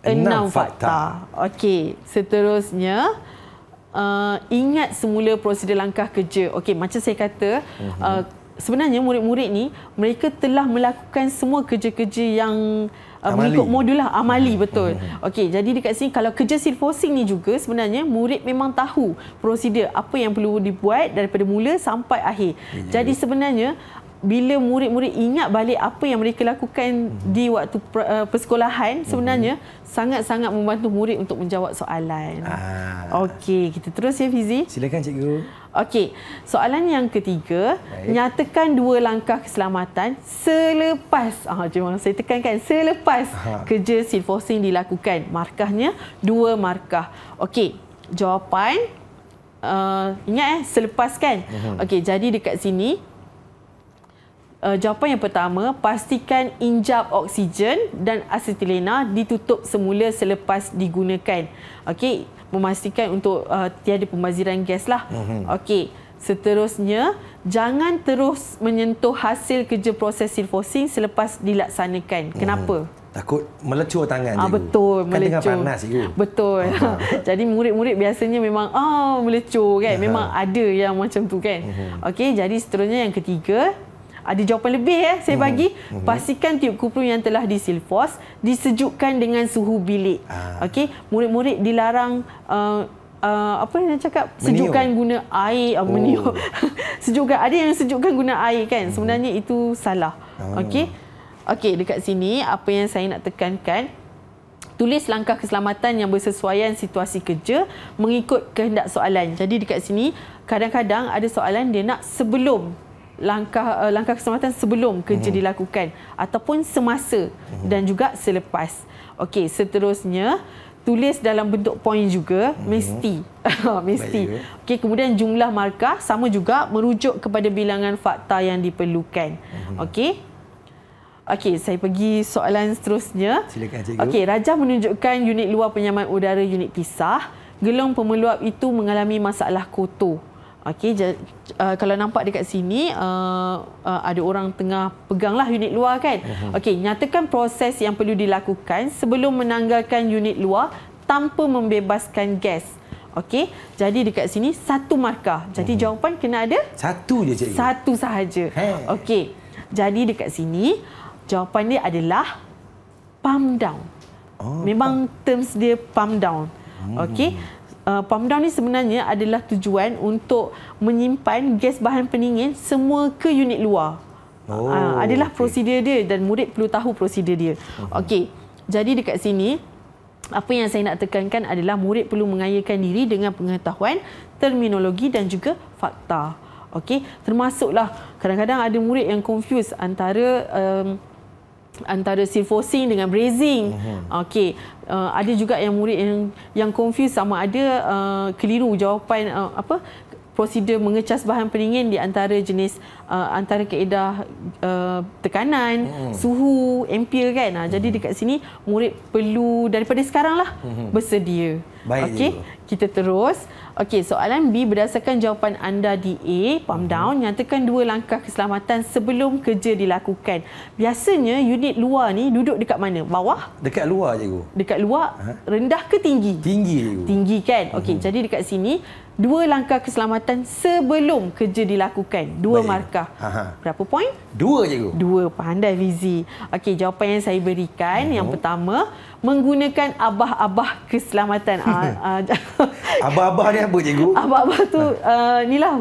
enam fakta. fakta. Okey, seterusnya uh, ingat semula prosedur langkah kerja. Okey, macam saya kata, uh-huh. uh, sebenarnya murid-murid ni mereka telah melakukan semua kerja-kerja yang Uh, mengikut modul lah amali mhm. betul. Mhm. Okey jadi dekat sini kalau kerja silforcing ni juga sebenarnya murid memang tahu prosedur apa yang perlu dibuat daripada mula sampai akhir. Yeah. Jadi sebenarnya bila murid-murid ingat balik apa yang mereka lakukan di waktu eh, persekolahan sebenarnya sangat-sangat membantu murid untuk menjawab soalan. Ah. Okey, kita terus ya Fizi. Silakan cikgu. Okey. Soalan yang ketiga, Baik. nyatakan dua langkah keselamatan selepas ah cuma saya tekankan selepas Aha. kerja silforcing dilakukan. Markahnya dua markah. Okey, jawapan Uh, ingat eh selepas kan uh-huh. okey jadi dekat sini Uh, jawapan yang pertama, pastikan injap oksigen dan asetilena ditutup semula selepas digunakan. Okey, memastikan untuk uh, tiada pembaziran gas lah. Mhm. Okey, seterusnya jangan terus menyentuh hasil kerja proses silfosing selepas dilaksanakan. Mhm. Kenapa? Takut melecur tangan ah, Betul, kan melecur. Kan panas cikgu. Betul. uh jadi murid-murid biasanya memang ah melecur kan. Uh-huh. Memang ada yang macam tu kan. Uh-huh. Okey, jadi seterusnya yang ketiga, ada jawapan lebih eh saya mhm. bagi mhm. pastikan tiup kuprum yang telah disilfos disejukkan dengan suhu bilik ah. okey murid-murid dilarang uh, uh, apa yang cakap meniup. sejukkan guna air uh, meniup oh. sejukkan ada yang sejukkan guna air kan hmm sebenarnya itu salah oh. okey okey dekat sini apa yang saya nak tekankan Tulis langkah keselamatan yang bersesuaian situasi kerja mengikut kehendak soalan. Jadi dekat sini kadang-kadang ada soalan dia nak sebelum langkah eh, langkah keselamatan sebelum kerja hmm. dilakukan ataupun semasa hmm. dan juga selepas. Okey, seterusnya tulis dalam bentuk poin juga hmm. mesti mesti. Okey, kemudian jumlah markah sama juga merujuk kepada bilangan fakta yang diperlukan. Hmm. Okey. Okey, saya pergi soalan seterusnya. Silakan cikgu. Okey, rajah menunjukkan unit luar penyaman udara unit pisah. Gelong pemeluap itu mengalami masalah kotor Okey, uh, kalau nampak dekat sini uh, uh, ada orang tengah peganglah unit luar kan. Mhm. Okey, nyatakan proses yang perlu dilakukan sebelum menanggalkan unit luar tanpa membebaskan gas. Okey, jadi dekat sini satu markah. Jadi mhm. jawapan kena ada satu je cikgu. Satu sahaja. Okey. Jadi dekat sini jawapan dia adalah pump down. Oh, Memang pump. terms dia pump down. Hmm. Okey. Hmm uh, pump down ni sebenarnya adalah tujuan untuk menyimpan gas bahan peningin semua ke unit luar. Oh, uh, adalah okay. prosedur dia dan murid perlu tahu prosedur dia. Uh-huh. Okey. Jadi dekat sini apa yang saya nak tekankan adalah murid perlu mengayakan diri dengan pengetahuan terminologi dan juga fakta. Okey, termasuklah kadang-kadang ada murid yang confuse antara um, antara silforcing dengan brazing. Mm-hmm. Okey, uh, ada juga yang murid yang yang confuse sama ada uh, keliru jawapan uh, apa prosedur mengecas bahan pendingin di antara jenis uh, antara kaedah uh, tekanan, mm-hmm. suhu, ampere kan. Mm-hmm. jadi mhm. dekat sini murid perlu daripada sekaranglah mm-hmm. bersedia. Okey, kita terus. Okey, soalan B berdasarkan jawapan anda di A, palm mhm. down, nyatakan dua langkah keselamatan sebelum kerja dilakukan. Biasanya unit luar ni duduk dekat mana? Bawah? Dekat luar, cikgu. Dekat luar? Ha? Rendah ke tinggi? Tinggi, cikgu. Tinggi kan? Okey, uh-huh. jadi dekat sini dua langkah keselamatan sebelum kerja dilakukan. Dua Baik. markah. Aha. Berapa poin? Dua, je. Dua. Pandai, Vizi. Okey, jawapan yang saya berikan. Oh. Yang pertama, menggunakan abah-abah keselamatan. Ah, hmm. ah, abah-abah ni apa, cikgu? Abah-abah tu, uh, ni lah.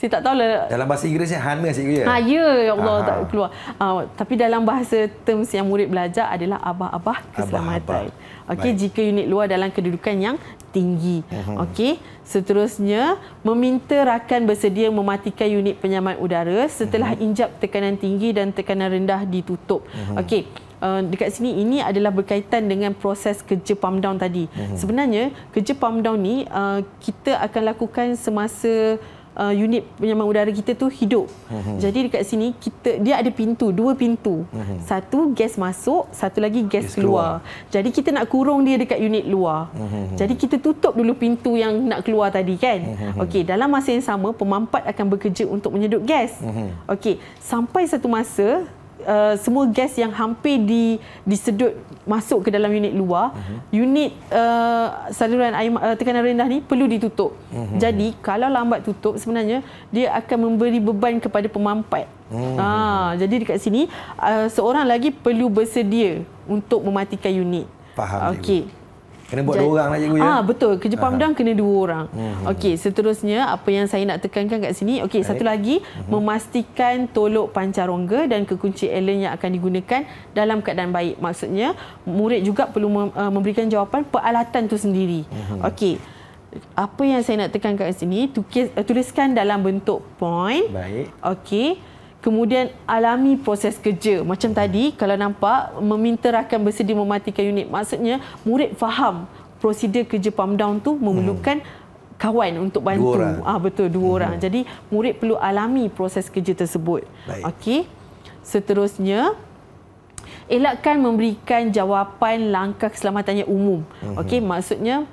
Saya tak tahu lah. Dalam bahasa Inggeris yang hana saya kira. Ha, ya, ya Allah Aha. tak keluar. Uh, tapi dalam bahasa terms yang murid belajar adalah abah-abah keselamatan. Okey, jika unit luar dalam kedudukan yang tinggi. Mhm. Okey, seterusnya meminta rakan bersedia mematikan unit penyaman udara setelah mhm. injap tekanan tinggi dan tekanan rendah ditutup. Mhm. Okey. Uh, dekat sini ini adalah berkaitan dengan proses kerja pump down tadi. Uh-huh. Sebenarnya kerja pump down ni uh, kita akan lakukan semasa uh, unit penyaman udara kita tu hidup. Mm-hmm. Jadi dekat sini kita dia ada pintu, dua pintu. Mm-hmm. Satu gas masuk, satu lagi gas, keluar. keluar. Jadi kita nak kurung dia dekat unit luar. Mm-hmm. Jadi kita tutup dulu pintu yang nak keluar tadi kan. Mm-hmm. Okey, dalam masa yang sama pemampat akan bekerja untuk menyedut gas. Mm-hmm. Okey, sampai satu masa Uh, semua gas yang hampir di disedut masuk ke dalam unit luar uh-huh. unit uh, saluran air uh, tekanan rendah ni perlu ditutup. Uh-huh. Jadi kalau lambat tutup sebenarnya dia akan memberi beban kepada pemampat. Uh-huh. Ha jadi dekat sini uh, seorang lagi perlu bersedia untuk mematikan unit. Faham. Okey. Kena buat Jadi, dua orang lah cikgu ya. Ah betul, kerja pamdang kena dua orang. Hmm, Okey, seterusnya apa yang saya nak tekankan kat sini, okey satu lagi hmm. memastikan tolok pancarongga dan kekunci Allen yang akan digunakan dalam keadaan baik. Maksudnya murid juga perlu eh, memberikan jawapan peralatan tu sendiri. Hmm. Okey. Apa yang saya nak tekankan kat sini, tukis, eh, tuliskan dalam bentuk point. Baik. Okey kemudian alami proses kerja macam tadi kalau nampak meminta rakan bersedia mematikan unit maksudnya murid faham prosedur kerja pump down tu memerlukan hmm. kawan untuk bantu dua orang. ah betul dua hmm. orang jadi murid perlu alami proses kerja tersebut okey seterusnya elakkan memberikan jawapan langkah keselamatan yang umum hmm. okey maksudnya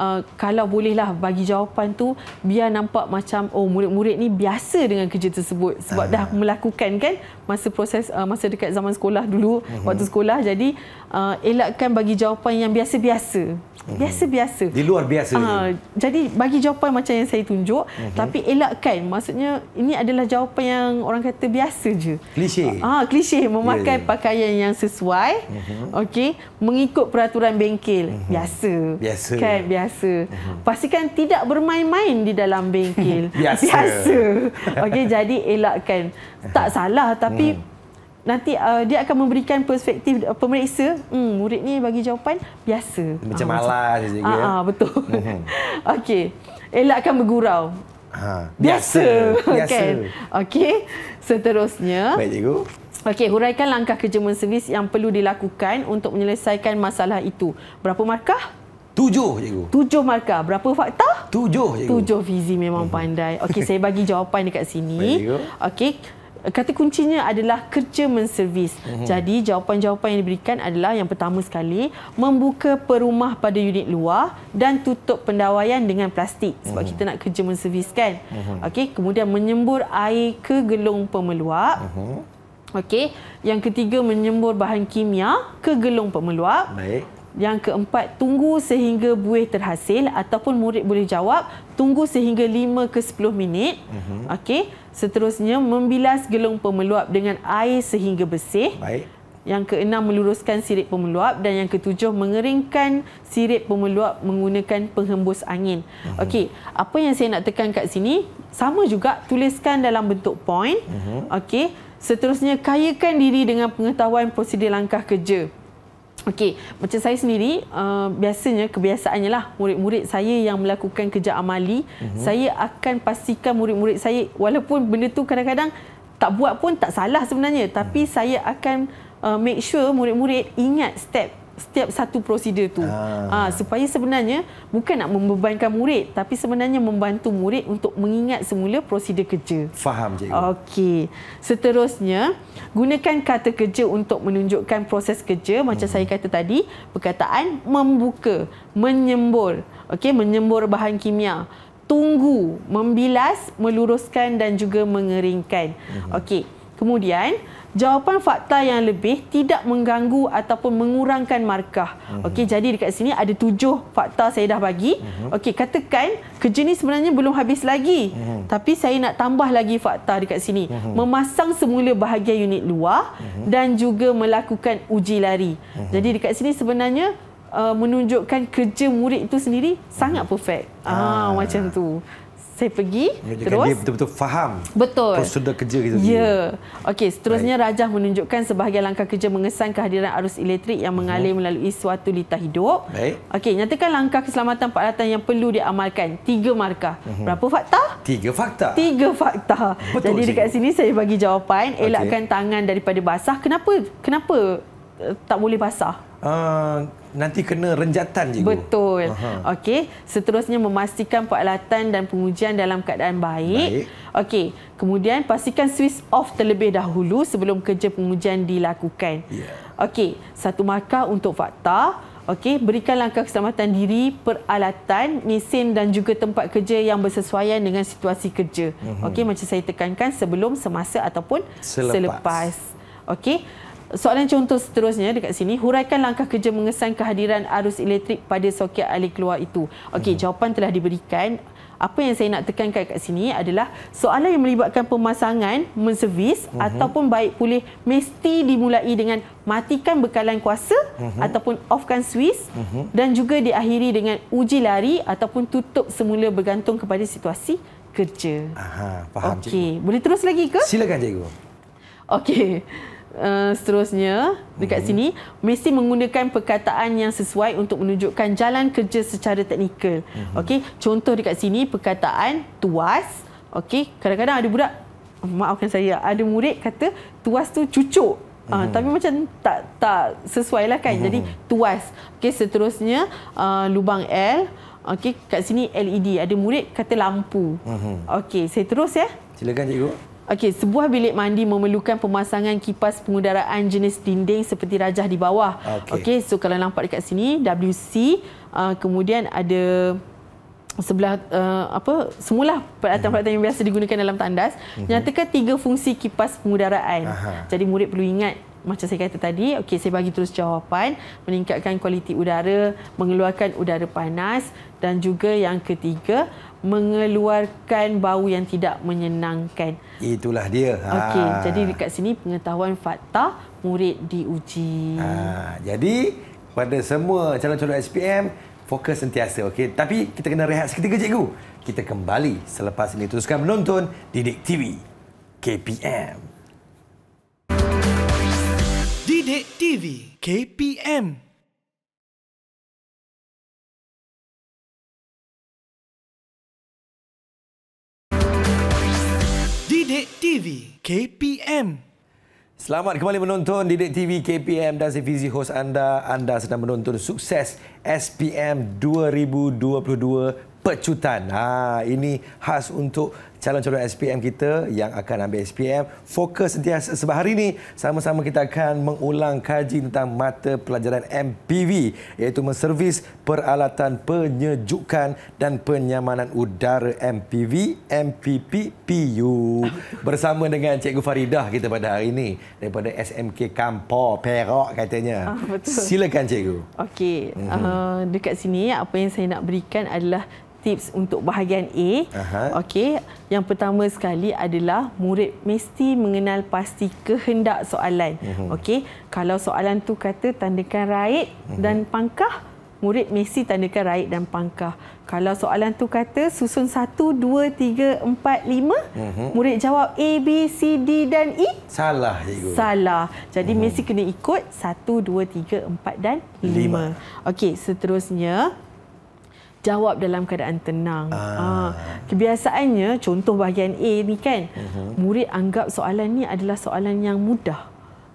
Uh, kalau bolehlah bagi jawapan tu biar nampak macam oh murid-murid ni biasa dengan kerja tersebut sebab uh. dah ah. melakukan kan masa proses uh, masa dekat zaman sekolah dulu uh-huh. waktu sekolah jadi uh, elakkan bagi jawapan yang biasa-biasa mhm. biasa-biasa di luar biasa uh, jadi bagi jawapan macam yang saya tunjuk uh-huh. tapi elakkan maksudnya ini adalah jawapan yang orang kata biasa je klise ah uh, klise ya, ya, memakai yeah, yeah. pakaian yang sesuai uh-huh. okey mengikut peraturan bengkel uh-huh. biasa biasa kan biasa biasa. Mhm. Pastikan tidak bermain-main di dalam bengkel. biasa. biasa. Okey, jadi elakkan. Tak salah tapi mhm. nanti uh, dia akan memberikan perspektif uh, pemeriksa hmm, murid ni bagi jawapan biasa macam ah, malas macam, je ya. ah, ah, betul mhm. okey elakkan bergurau ha, biasa biasa kan? okey seterusnya baik cikgu Okey, huraikan langkah kerja men servis yang perlu dilakukan untuk menyelesaikan masalah itu. Berapa markah? Tujuh cikgu. Tujuh markah. Berapa fakta? Tujuh cikgu. Tujuh fizi memang hmm. pandai. Okey, saya bagi jawapan dekat sini. Okey. Kata kuncinya adalah kerja menservis. Hmm. Jadi jawapan-jawapan yang diberikan adalah yang pertama sekali membuka perumah pada unit luar dan tutup pendawaian dengan plastik sebab hmm. kita nak kerja menservis kan. Okey, kemudian menyembur air ke gelung pemeluap. Okey, yang ketiga menyembur bahan kimia ke gelung pemeluap. Baik. Yang keempat, tunggu sehingga buih terhasil ataupun murid boleh jawab, tunggu sehingga 5 ke 10 minit. Uh-huh. Okey. Seterusnya, membilas gelung pemeluap dengan air sehingga bersih. Baik. Yang keenam, meluruskan sirip pemeluap. Dan yang ketujuh, mengeringkan sirip pemeluap menggunakan penghembus angin. Uh-huh. Okey. Apa yang saya nak tekan kat sini, sama juga tuliskan dalam bentuk point. Uh-huh. Okey. Seterusnya, kayakan diri dengan pengetahuan prosedur langkah kerja. Okey, macam saya sendiri uh, biasanya kebiasaannya lah murid-murid saya yang melakukan kerja amali, mm-hmm. saya akan pastikan murid-murid saya walaupun benda tu kadang-kadang tak buat pun tak salah sebenarnya, tapi hmm. saya akan uh, make sure murid-murid ingat step setiap satu prosedur tu. Ah. Ah, supaya sebenarnya bukan nak membebankan murid tapi sebenarnya membantu murid untuk mengingat semula prosedur kerja. Faham cikgu. Okey. Seterusnya, gunakan kata kerja untuk menunjukkan proses kerja macam hmm. saya kata tadi, perkataan membuka, menyembur. Okey, menyembur bahan kimia. Tunggu, membilas, meluruskan dan juga mengeringkan. Hmm. Okey. Kemudian, jawapan fakta yang lebih tidak mengganggu ataupun mengurangkan markah. Mm-hmm. Okey, jadi dekat sini ada tujuh fakta saya dah bagi. Mm-hmm. Okey, katakan kerja ni sebenarnya belum habis lagi. Mm-hmm. Tapi saya nak tambah lagi fakta dekat sini. Mm-hmm. Memasang semula bahagian unit luar mm-hmm. dan juga melakukan uji lari. Mm-hmm. Jadi dekat sini sebenarnya uh, menunjukkan kerja murid itu sendiri sangat mhm. perfect. Ah, ah. macam tu saya pergi Menunjukkan terus. dia betul-betul faham betul. prosedur kerja kita Ya. Okey, seterusnya Baik. Rajah menunjukkan sebahagian langkah kerja mengesan kehadiran arus elektrik yang mengalir uh melalui suatu lita hidup. Baik. Okey, nyatakan langkah keselamatan peralatan yang perlu diamalkan. Tiga markah. uh Berapa fakta? Tiga fakta. Tiga fakta. Betul Jadi dekat sini saya bagi jawapan. Elakkan okay. tangan daripada basah. Kenapa? Kenapa eh, tak boleh basah? uh, nanti kena renjatan je. Betul. Okay. seterusnya memastikan peralatan dan pengujian dalam keadaan baik. baik. Okey, kemudian pastikan switch off terlebih dahulu sebelum kerja pengujian dilakukan. Yeah. Okey, satu markah untuk fakta. Okey, berikan langkah keselamatan diri, peralatan, mesin dan juga tempat kerja yang bersesuaian dengan situasi kerja. Mm-hmm. Okey, macam saya tekankan sebelum, semasa ataupun selepas. selepas. Okey. Soalan contoh seterusnya dekat sini, huraikan langkah kerja mengesan kehadiran arus elektrik pada soket alih keluar itu. Okey, hmm. jawapan telah diberikan. Apa yang saya nak tekankan kat sini adalah soalan yang melibatkan pemasangan, menservis uh ataupun baik pulih mesti dimulai dengan matikan bekalan kuasa uh-huh. ataupun offkan swiss uh-huh. Mhm. dan juga diakhiri dengan uji lari ataupun tutup semula bergantung kepada situasi kerja. Aha, faham okay. cikgu. Okey, boleh terus lagi ke? Silakan cikgu. Okey. Eh, seterusnya dekat hmm. sini mesti menggunakan perkataan yang sesuai untuk menunjukkan jalan kerja secara teknikal. Hmm. Okey, contoh dekat sini perkataan tuas. Okey, kadang-kadang ada budak maafkan saya, ada murid kata tuas tu cucuk. Uh, hmm. tapi macam tak tak sesuai lah kan. Hmm. Jadi mhm. tuas. Okey, seterusnya uh, lubang L. Okey, kat sini LED. Ada murid kata lampu. Hmm. Okey, saya terus ya. Silakan cikgu. Okey, sebuah bilik mandi memerlukan pemasangan kipas pengudaraan jenis dinding seperti rajah di bawah. Okey, okay, so kalau nampak dekat sini WC uh, kemudian ada sebelah uh, apa semula peralatan-peralatan yang biasa digunakan dalam tandas mhm. nyatakan tiga fungsi kipas pengudaraan. Aha. Jadi murid perlu ingat macam saya kata tadi, okey saya bagi terus jawapan, meningkatkan kualiti udara, mengeluarkan udara panas dan juga yang ketiga mengeluarkan bau yang tidak menyenangkan. Itulah dia. Okey, ah. jadi dekat sini pengetahuan fakta murid diuji. Ha, jadi pada semua calon-calon SPM fokus sentiasa okey tapi kita kena rehat seketika cikgu kita kembali selepas ini teruskan menonton Didik TV KPM Didik TV KPM Didik TV KPM Selamat kembali menonton Didik TV KPM dan Sivizi host anda. Anda sedang menonton sukses SPM 2022 pecutan. Ha, ini khas untuk calon-calon SPM kita yang akan ambil SPM. Fokus sentiasa sebab hari ini sama-sama kita akan mengulang kaji tentang mata pelajaran MPV iaitu menservis peralatan penyejukan dan penyamanan udara MPV MPPPU bersama dengan Cikgu Faridah kita pada hari ini daripada SMK Kampor Perak katanya. Ah, Silakan Cikgu. Okey. Mhm. Uh, dekat sini apa yang saya nak berikan adalah tips untuk bahagian A. Okey, yang pertama sekali adalah murid mesti mengenal pasti kehendak soalan. Mhm. Okey, kalau soalan tu kata tandakan raid mhm. dan pangkah, murid mesti tandakan raid dan pangkah. Kalau soalan tu kata susun 1 2 3 4 5, murid jawab A B C D dan E? Salah, cikgu. Salah. Jadi mhm. mesti kena ikut 1 2 3 4 dan 5. 5. Okey, seterusnya jawab dalam keadaan tenang. Ah. Ah. Kebiasaannya, contoh bahagian A ni kan, uh-huh. murid anggap soalan ni adalah soalan yang mudah.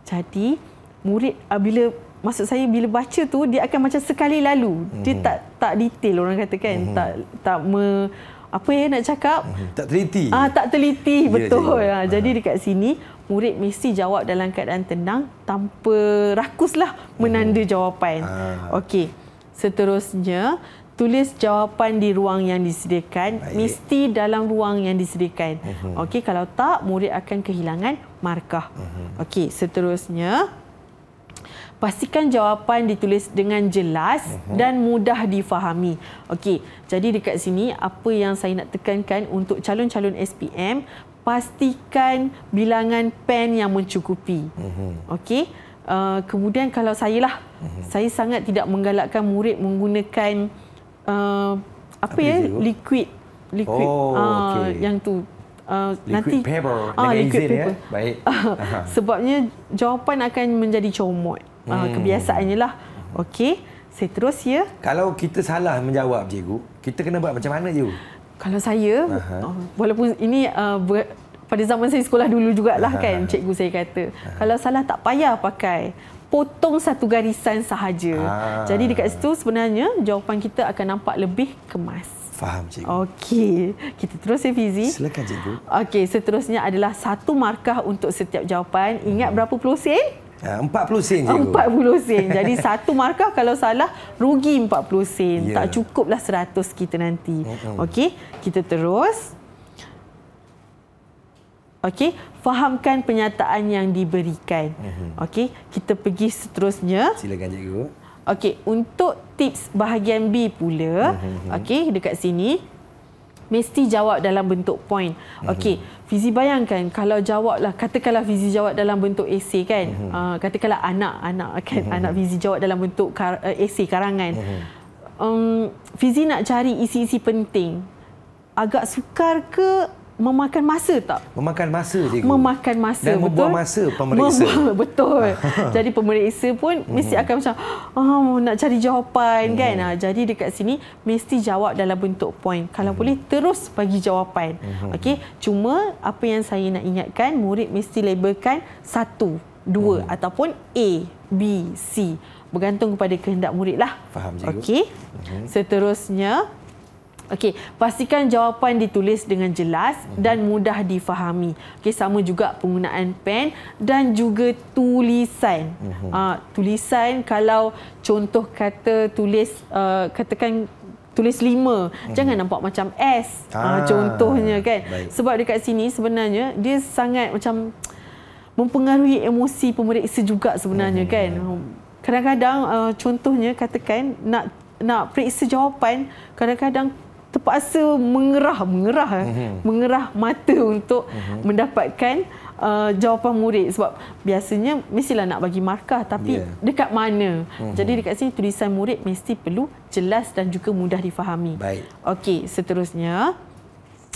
Jadi murid ah, bila masuk saya bila baca tu dia akan macam sekali lalu. Uh-huh. Dia mhm. tak tak detail orang kata kan, uh-huh. tak tak me apa yang nak cakap? Tak teliti. Ah tak teliti ya, betul. Ya. ya. Ah, jadi dekat sini murid mesti jawab dalam keadaan tenang tanpa rakuslah menanda jawapan. Ah. Okey. Seterusnya, tulis jawapan di ruang yang disediakan Baik. mesti dalam ruang yang disediakan uh-huh. okey kalau tak murid akan kehilangan markah uh-huh. okey seterusnya pastikan jawapan ditulis dengan jelas uh-huh. dan mudah difahami okey jadi dekat sini apa yang saya nak tekankan untuk calon-calon SPM pastikan bilangan pen yang mencukupi uh-huh. okey uh, kemudian kalau saya lah uh-huh. saya sangat tidak menggalakkan murid menggunakan uh, apa, apa ya liquid liquid oh, uh, okay. yang tu Uh, liquid nanti paper ah, liquid ya? paper. Ya? baik ah, sebabnya jawapan akan menjadi comot hmm. uh, kebiasaannya lah okey saya terus ya kalau kita salah menjawab cikgu kita kena buat macam mana cikgu kalau saya uh, walaupun ini uh, ber, pada zaman saya sekolah dulu jugalah Aha. kan cikgu saya kata Aha. kalau salah tak payah pakai potong satu garisan sahaja. Ah. Jadi dekat situ sebenarnya jawapan kita akan nampak lebih kemas. Faham cikgu. Okey, kita terus ya Fizi. Silakan cikgu. Okey, seterusnya adalah satu markah untuk setiap jawapan. Ingat hmm. berapa puluh sen? 40 ya, sen cikgu. 40 sen. Jadi satu markah kalau salah rugi 40 sen. Yeah. Tak lah seratus kita nanti. Mm-hmm. Okey, kita terus. Okey, fahamkan pernyataan yang diberikan. Mm-hmm. Okey, kita pergi seterusnya. Silakan cikgu. Okey, untuk tips bahagian B pula, mm-hmm. okey dekat sini mesti jawab dalam bentuk point. Mhm. Okey, mm-hmm. Fizi bayangkan kalau jawablah katakanlah Fizi jawab dalam bentuk esei kan. Mm-hmm. Uh, katakanlah anak anak kan mm-hmm. anak Fizi jawab dalam bentuk kar- esei eh, karangan. Mm-hmm. Um Fizi nak cari isi-isi penting. Agak sukar ke memakan masa tak? Memakan masa cikgu. Memakan masa Dan Membuang Dan masa pemeriksa. Betul. Jadi pemeriksa pun mhm. mesti akan macam oh, nak cari jawapan mhm. kan. Ah, jadi dekat sini mesti jawab dalam bentuk poin. Kalau mhm. boleh terus bagi jawapan. Okay. cuma apa yang saya nak ingatkan murid mesti labelkan satu, dua ataupun A, B, C. Bergantung kepada kehendak murid lah. Faham cikgu. Okey. Seterusnya Okey, pastikan jawapan ditulis dengan jelas mhm. dan mudah difahami. Okey, sama juga penggunaan pen dan juga tulisan. Uh, tulisan kalau contoh kata tulis uh, katakan tulis 5, hmm. jangan nampak macam S. Ah, uh, contohnya kan. Baik. Sebab dekat sini sebenarnya dia sangat macam mempengaruhi emosi pemeriksa juga sebenarnya hmm. kan. Kadang-kadang uh, contohnya katakan nak nak periksa jawapan kadang-kadang terpaksa mengerah mengerah mm-hmm. mengerah mata untuk mm-hmm. mendapatkan uh, jawapan murid sebab biasanya mestilah nak bagi markah tapi yeah. dekat mana mm-hmm. jadi dekat sini tulisan murid mesti perlu jelas dan juga mudah difahami okey seterusnya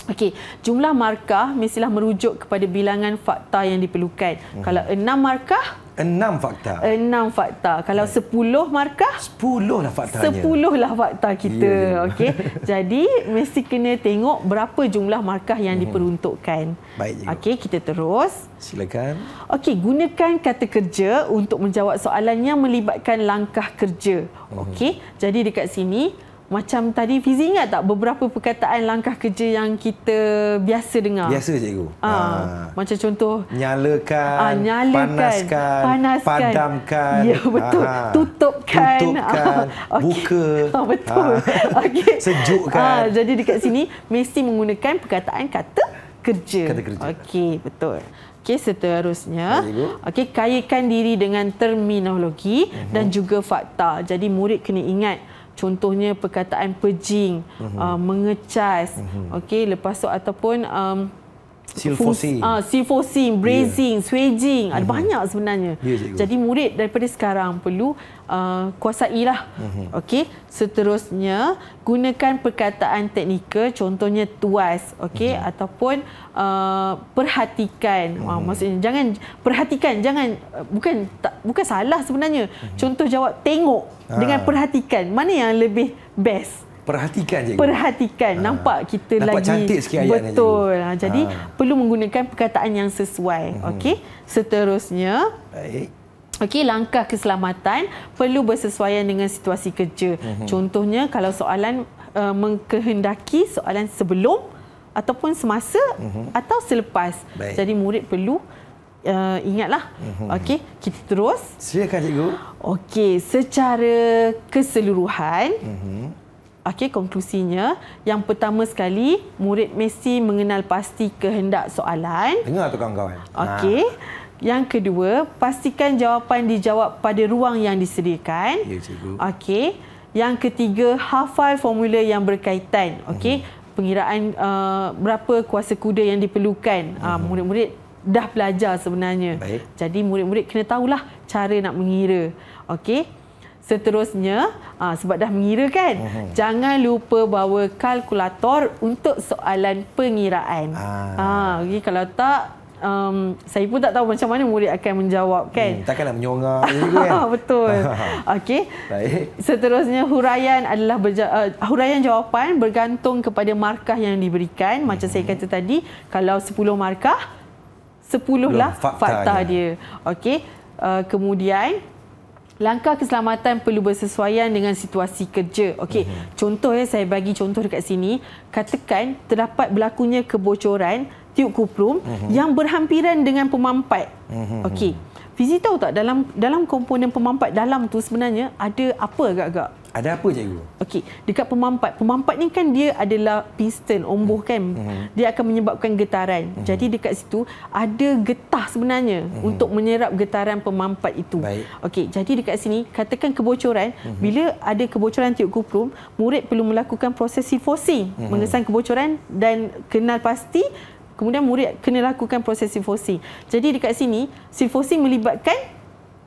okey jumlah markah mestilah merujuk kepada bilangan fakta yang diperlukan mm-hmm. kalau enam markah Enam fakta. Enam fakta. Kalau ya. sepuluh markah? Sepuluh lah faktanya. Sepuluh lah fakta kita. Yeah. Ya. Okay. Jadi, mesti kena tengok berapa jumlah markah yang hmm. diperuntukkan. Baik. Okay, kita terus. Silakan. Okay, gunakan kata kerja untuk menjawab soalan yang melibatkan langkah kerja. Hmm. Okay. jadi dekat sini macam tadi Fizi ingat tak beberapa perkataan langkah kerja yang kita biasa dengar? Biasa cikgu. Ha, ha. Macam contoh nyalakan, ha, nyalakan panaskan, panaskan, padamkan. Ya betul. Ha. Tutupkan, tutupkan, buka. Ha, betul. Ha. Okey. Sejukkan. Ha, jadi dekat sini mesti menggunakan perkataan kata kerja. Kata kerja. Okey, betul. Okey, seterusnya. Okey, kaitkan diri dengan terminologi uh-huh. dan mhm. juga fakta. Jadi murid kena ingat contohnya perkataan pejing, uh-huh. uh, mengecas, uh-huh. okey lepas tu ataupun um, C4C. Uh, C4C, brazing, yeah. swaging. Ada mm-hmm. banyak sebenarnya. Yeah, Jadi murid daripada sekarang perlu uh, kuasailah. Mm-hmm. Okey. Seterusnya, gunakan perkataan teknikal. Contohnya tuas. Okey. Mm-hmm. Ataupun uh, perhatikan. Mm-hmm. Uh, maksudnya, jangan perhatikan. Jangan, uh, bukan tak, bukan salah sebenarnya. Mm-hmm. Contoh jawab tengok ah. dengan perhatikan. Mana yang lebih best? perhatikan cikgu. Perhatikan ha. nampak kita nampak lagi cantik sikit Betul. Cikgu. Ah, jadi ha. perlu menggunakan perkataan yang sesuai. Hmm. Okey. Seterusnya baik. Okey, langkah keselamatan perlu bersesuaian dengan situasi kerja. Hmm. Contohnya kalau soalan uh, mengkehendaki soalan sebelum ataupun semasa hmm. atau selepas. Baik. Jadi murid perlu Uh, ingatlah. Mm-hmm. Okey, kita terus. Silakan cikgu. Okey, secara keseluruhan, mm-hmm. Okey, konklusinya, yang pertama sekali, murid mesti mengenal pasti kehendak soalan. Dengar tu kawan-kawan. Okey. Ha. Yang kedua, pastikan jawapan dijawab pada ruang yang disediakan. Ya, cikgu. Okey. Yang ketiga, hafal formula yang berkaitan. Okey. Hmm. Pengiraan uh, berapa kuasa kuda yang diperlukan. Ah, hmm. Uh, murid-murid dah belajar sebenarnya. Baik. Jadi, murid-murid kena tahulah cara nak mengira. Okey seterusnya ha, sebab dah mengira kan uh-huh. jangan lupa bawa kalkulator untuk soalan pengiraan ah. ha ah, okay, kalau tak um, saya pun tak tahu macam mana murid akan menjawab kan hmm, takkan nak menyongak kan ah, betul okey seterusnya huraian adalah berja- uh, huraian jawapan bergantung kepada markah yang diberikan macam uh-huh. saya mhm. kata tadi kalau 10 markah 10 lah fakta, fakta dia, dia. okey uh, kemudian Langkah keselamatan perlu bersesuaian dengan situasi kerja. Okey, mm-hmm. contoh ya saya bagi contoh dekat sini. Katakan terdapat berlakunya kebocoran tiup kuplum mm-hmm. yang berhampiran dengan pemampat. Mm-hmm. Okey. Fizi tahu tak dalam dalam komponen pemampat dalam tu sebenarnya ada apa agak-agak? Ada apa cikgu? Okey, dekat pemampat. Pemampat ni kan dia adalah piston, omboh kan. Mm-hmm. Dia akan menyebabkan getaran. Mm-hmm. Jadi dekat situ ada getah sebenarnya mm-hmm. untuk menyerap getaran pemampat itu. Okey, jadi dekat sini katakan kebocoran. Mm-hmm. Bila ada kebocoran tiup kuprum, murid perlu melakukan proses sifosi, mm-hmm. mengesan kebocoran dan kenal pasti kemudian murid kena lakukan proses sifosi. Jadi dekat sini sifosi melibatkan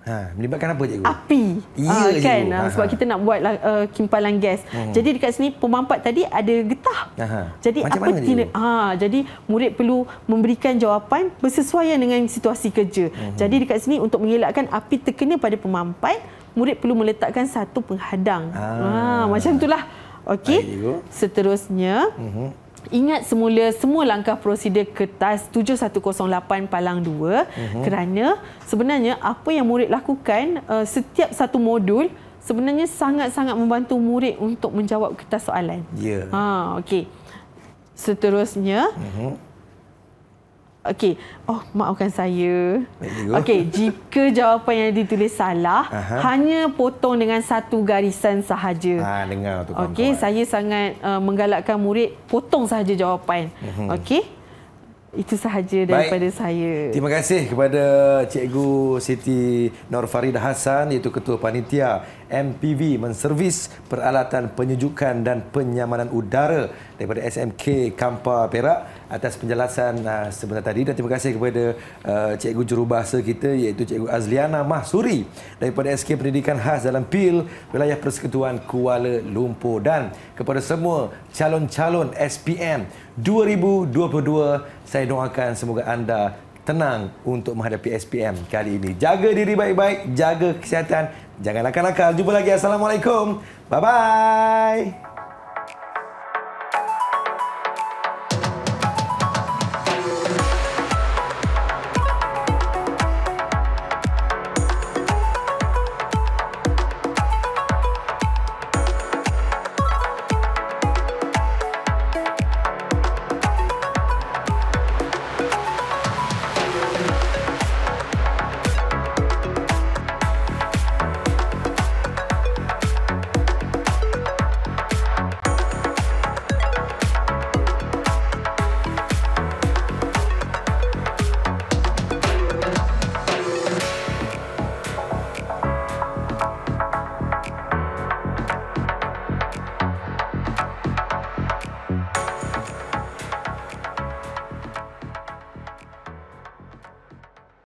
Ha, melibatkan apa cikgu? Api. Ya uh, kan? cikgu. Uh, sebab ha, ha. kita nak buat uh, kimpalan gas. Hmm. Jadi dekat sini pemampat tadi ada getah. Aha. Ha. Jadi Macam apa mana, tina- ha, jadi murid perlu memberikan jawapan bersesuaian dengan situasi kerja. Hmm. Jadi dekat sini untuk mengelakkan api terkena pada pemampat, murid perlu meletakkan satu penghadang. Ha, ha macam itulah. Okey. Seterusnya. Hmm ingat semula semua langkah prosedur kertas 7108 palang 2 uh-huh. Mhm. kerana sebenarnya apa yang murid lakukan uh, setiap satu modul sebenarnya sangat-sangat membantu murid untuk menjawab kertas soalan. Ya. Yeah. Ha okey. Seterusnya uh-huh. Okey, oh maafkan saya. Okey, jika jawapan yang ditulis salah, Aha. hanya potong dengan satu garisan sahaja. Ha, dengar tu. Okey, saya sangat uh, menggalakkan murid potong sahaja jawapan. Mm-hmm. Okey. Itu sahaja daripada Baik. saya. Terima kasih kepada Cikgu Siti Nur Farida Hassan iaitu Ketua Panitia MPV menservis peralatan penyejukan dan penyamanan udara daripada SMK Kampar Perak atas penjelasan uh, sebentar tadi dan terima kasih kepada uh, cikgu jurubahasa kita iaitu cikgu Azliana Mahsuri daripada SK Pendidikan Khas dalam PIL Wilayah Persekutuan Kuala Lumpur dan kepada semua calon-calon SPM 2022 saya doakan semoga anda tenang untuk menghadapi SPM kali ini. Jaga diri baik-baik, jaga kesihatan, jangan nakal-nakal. Jumpa lagi. Assalamualaikum. Bye-bye.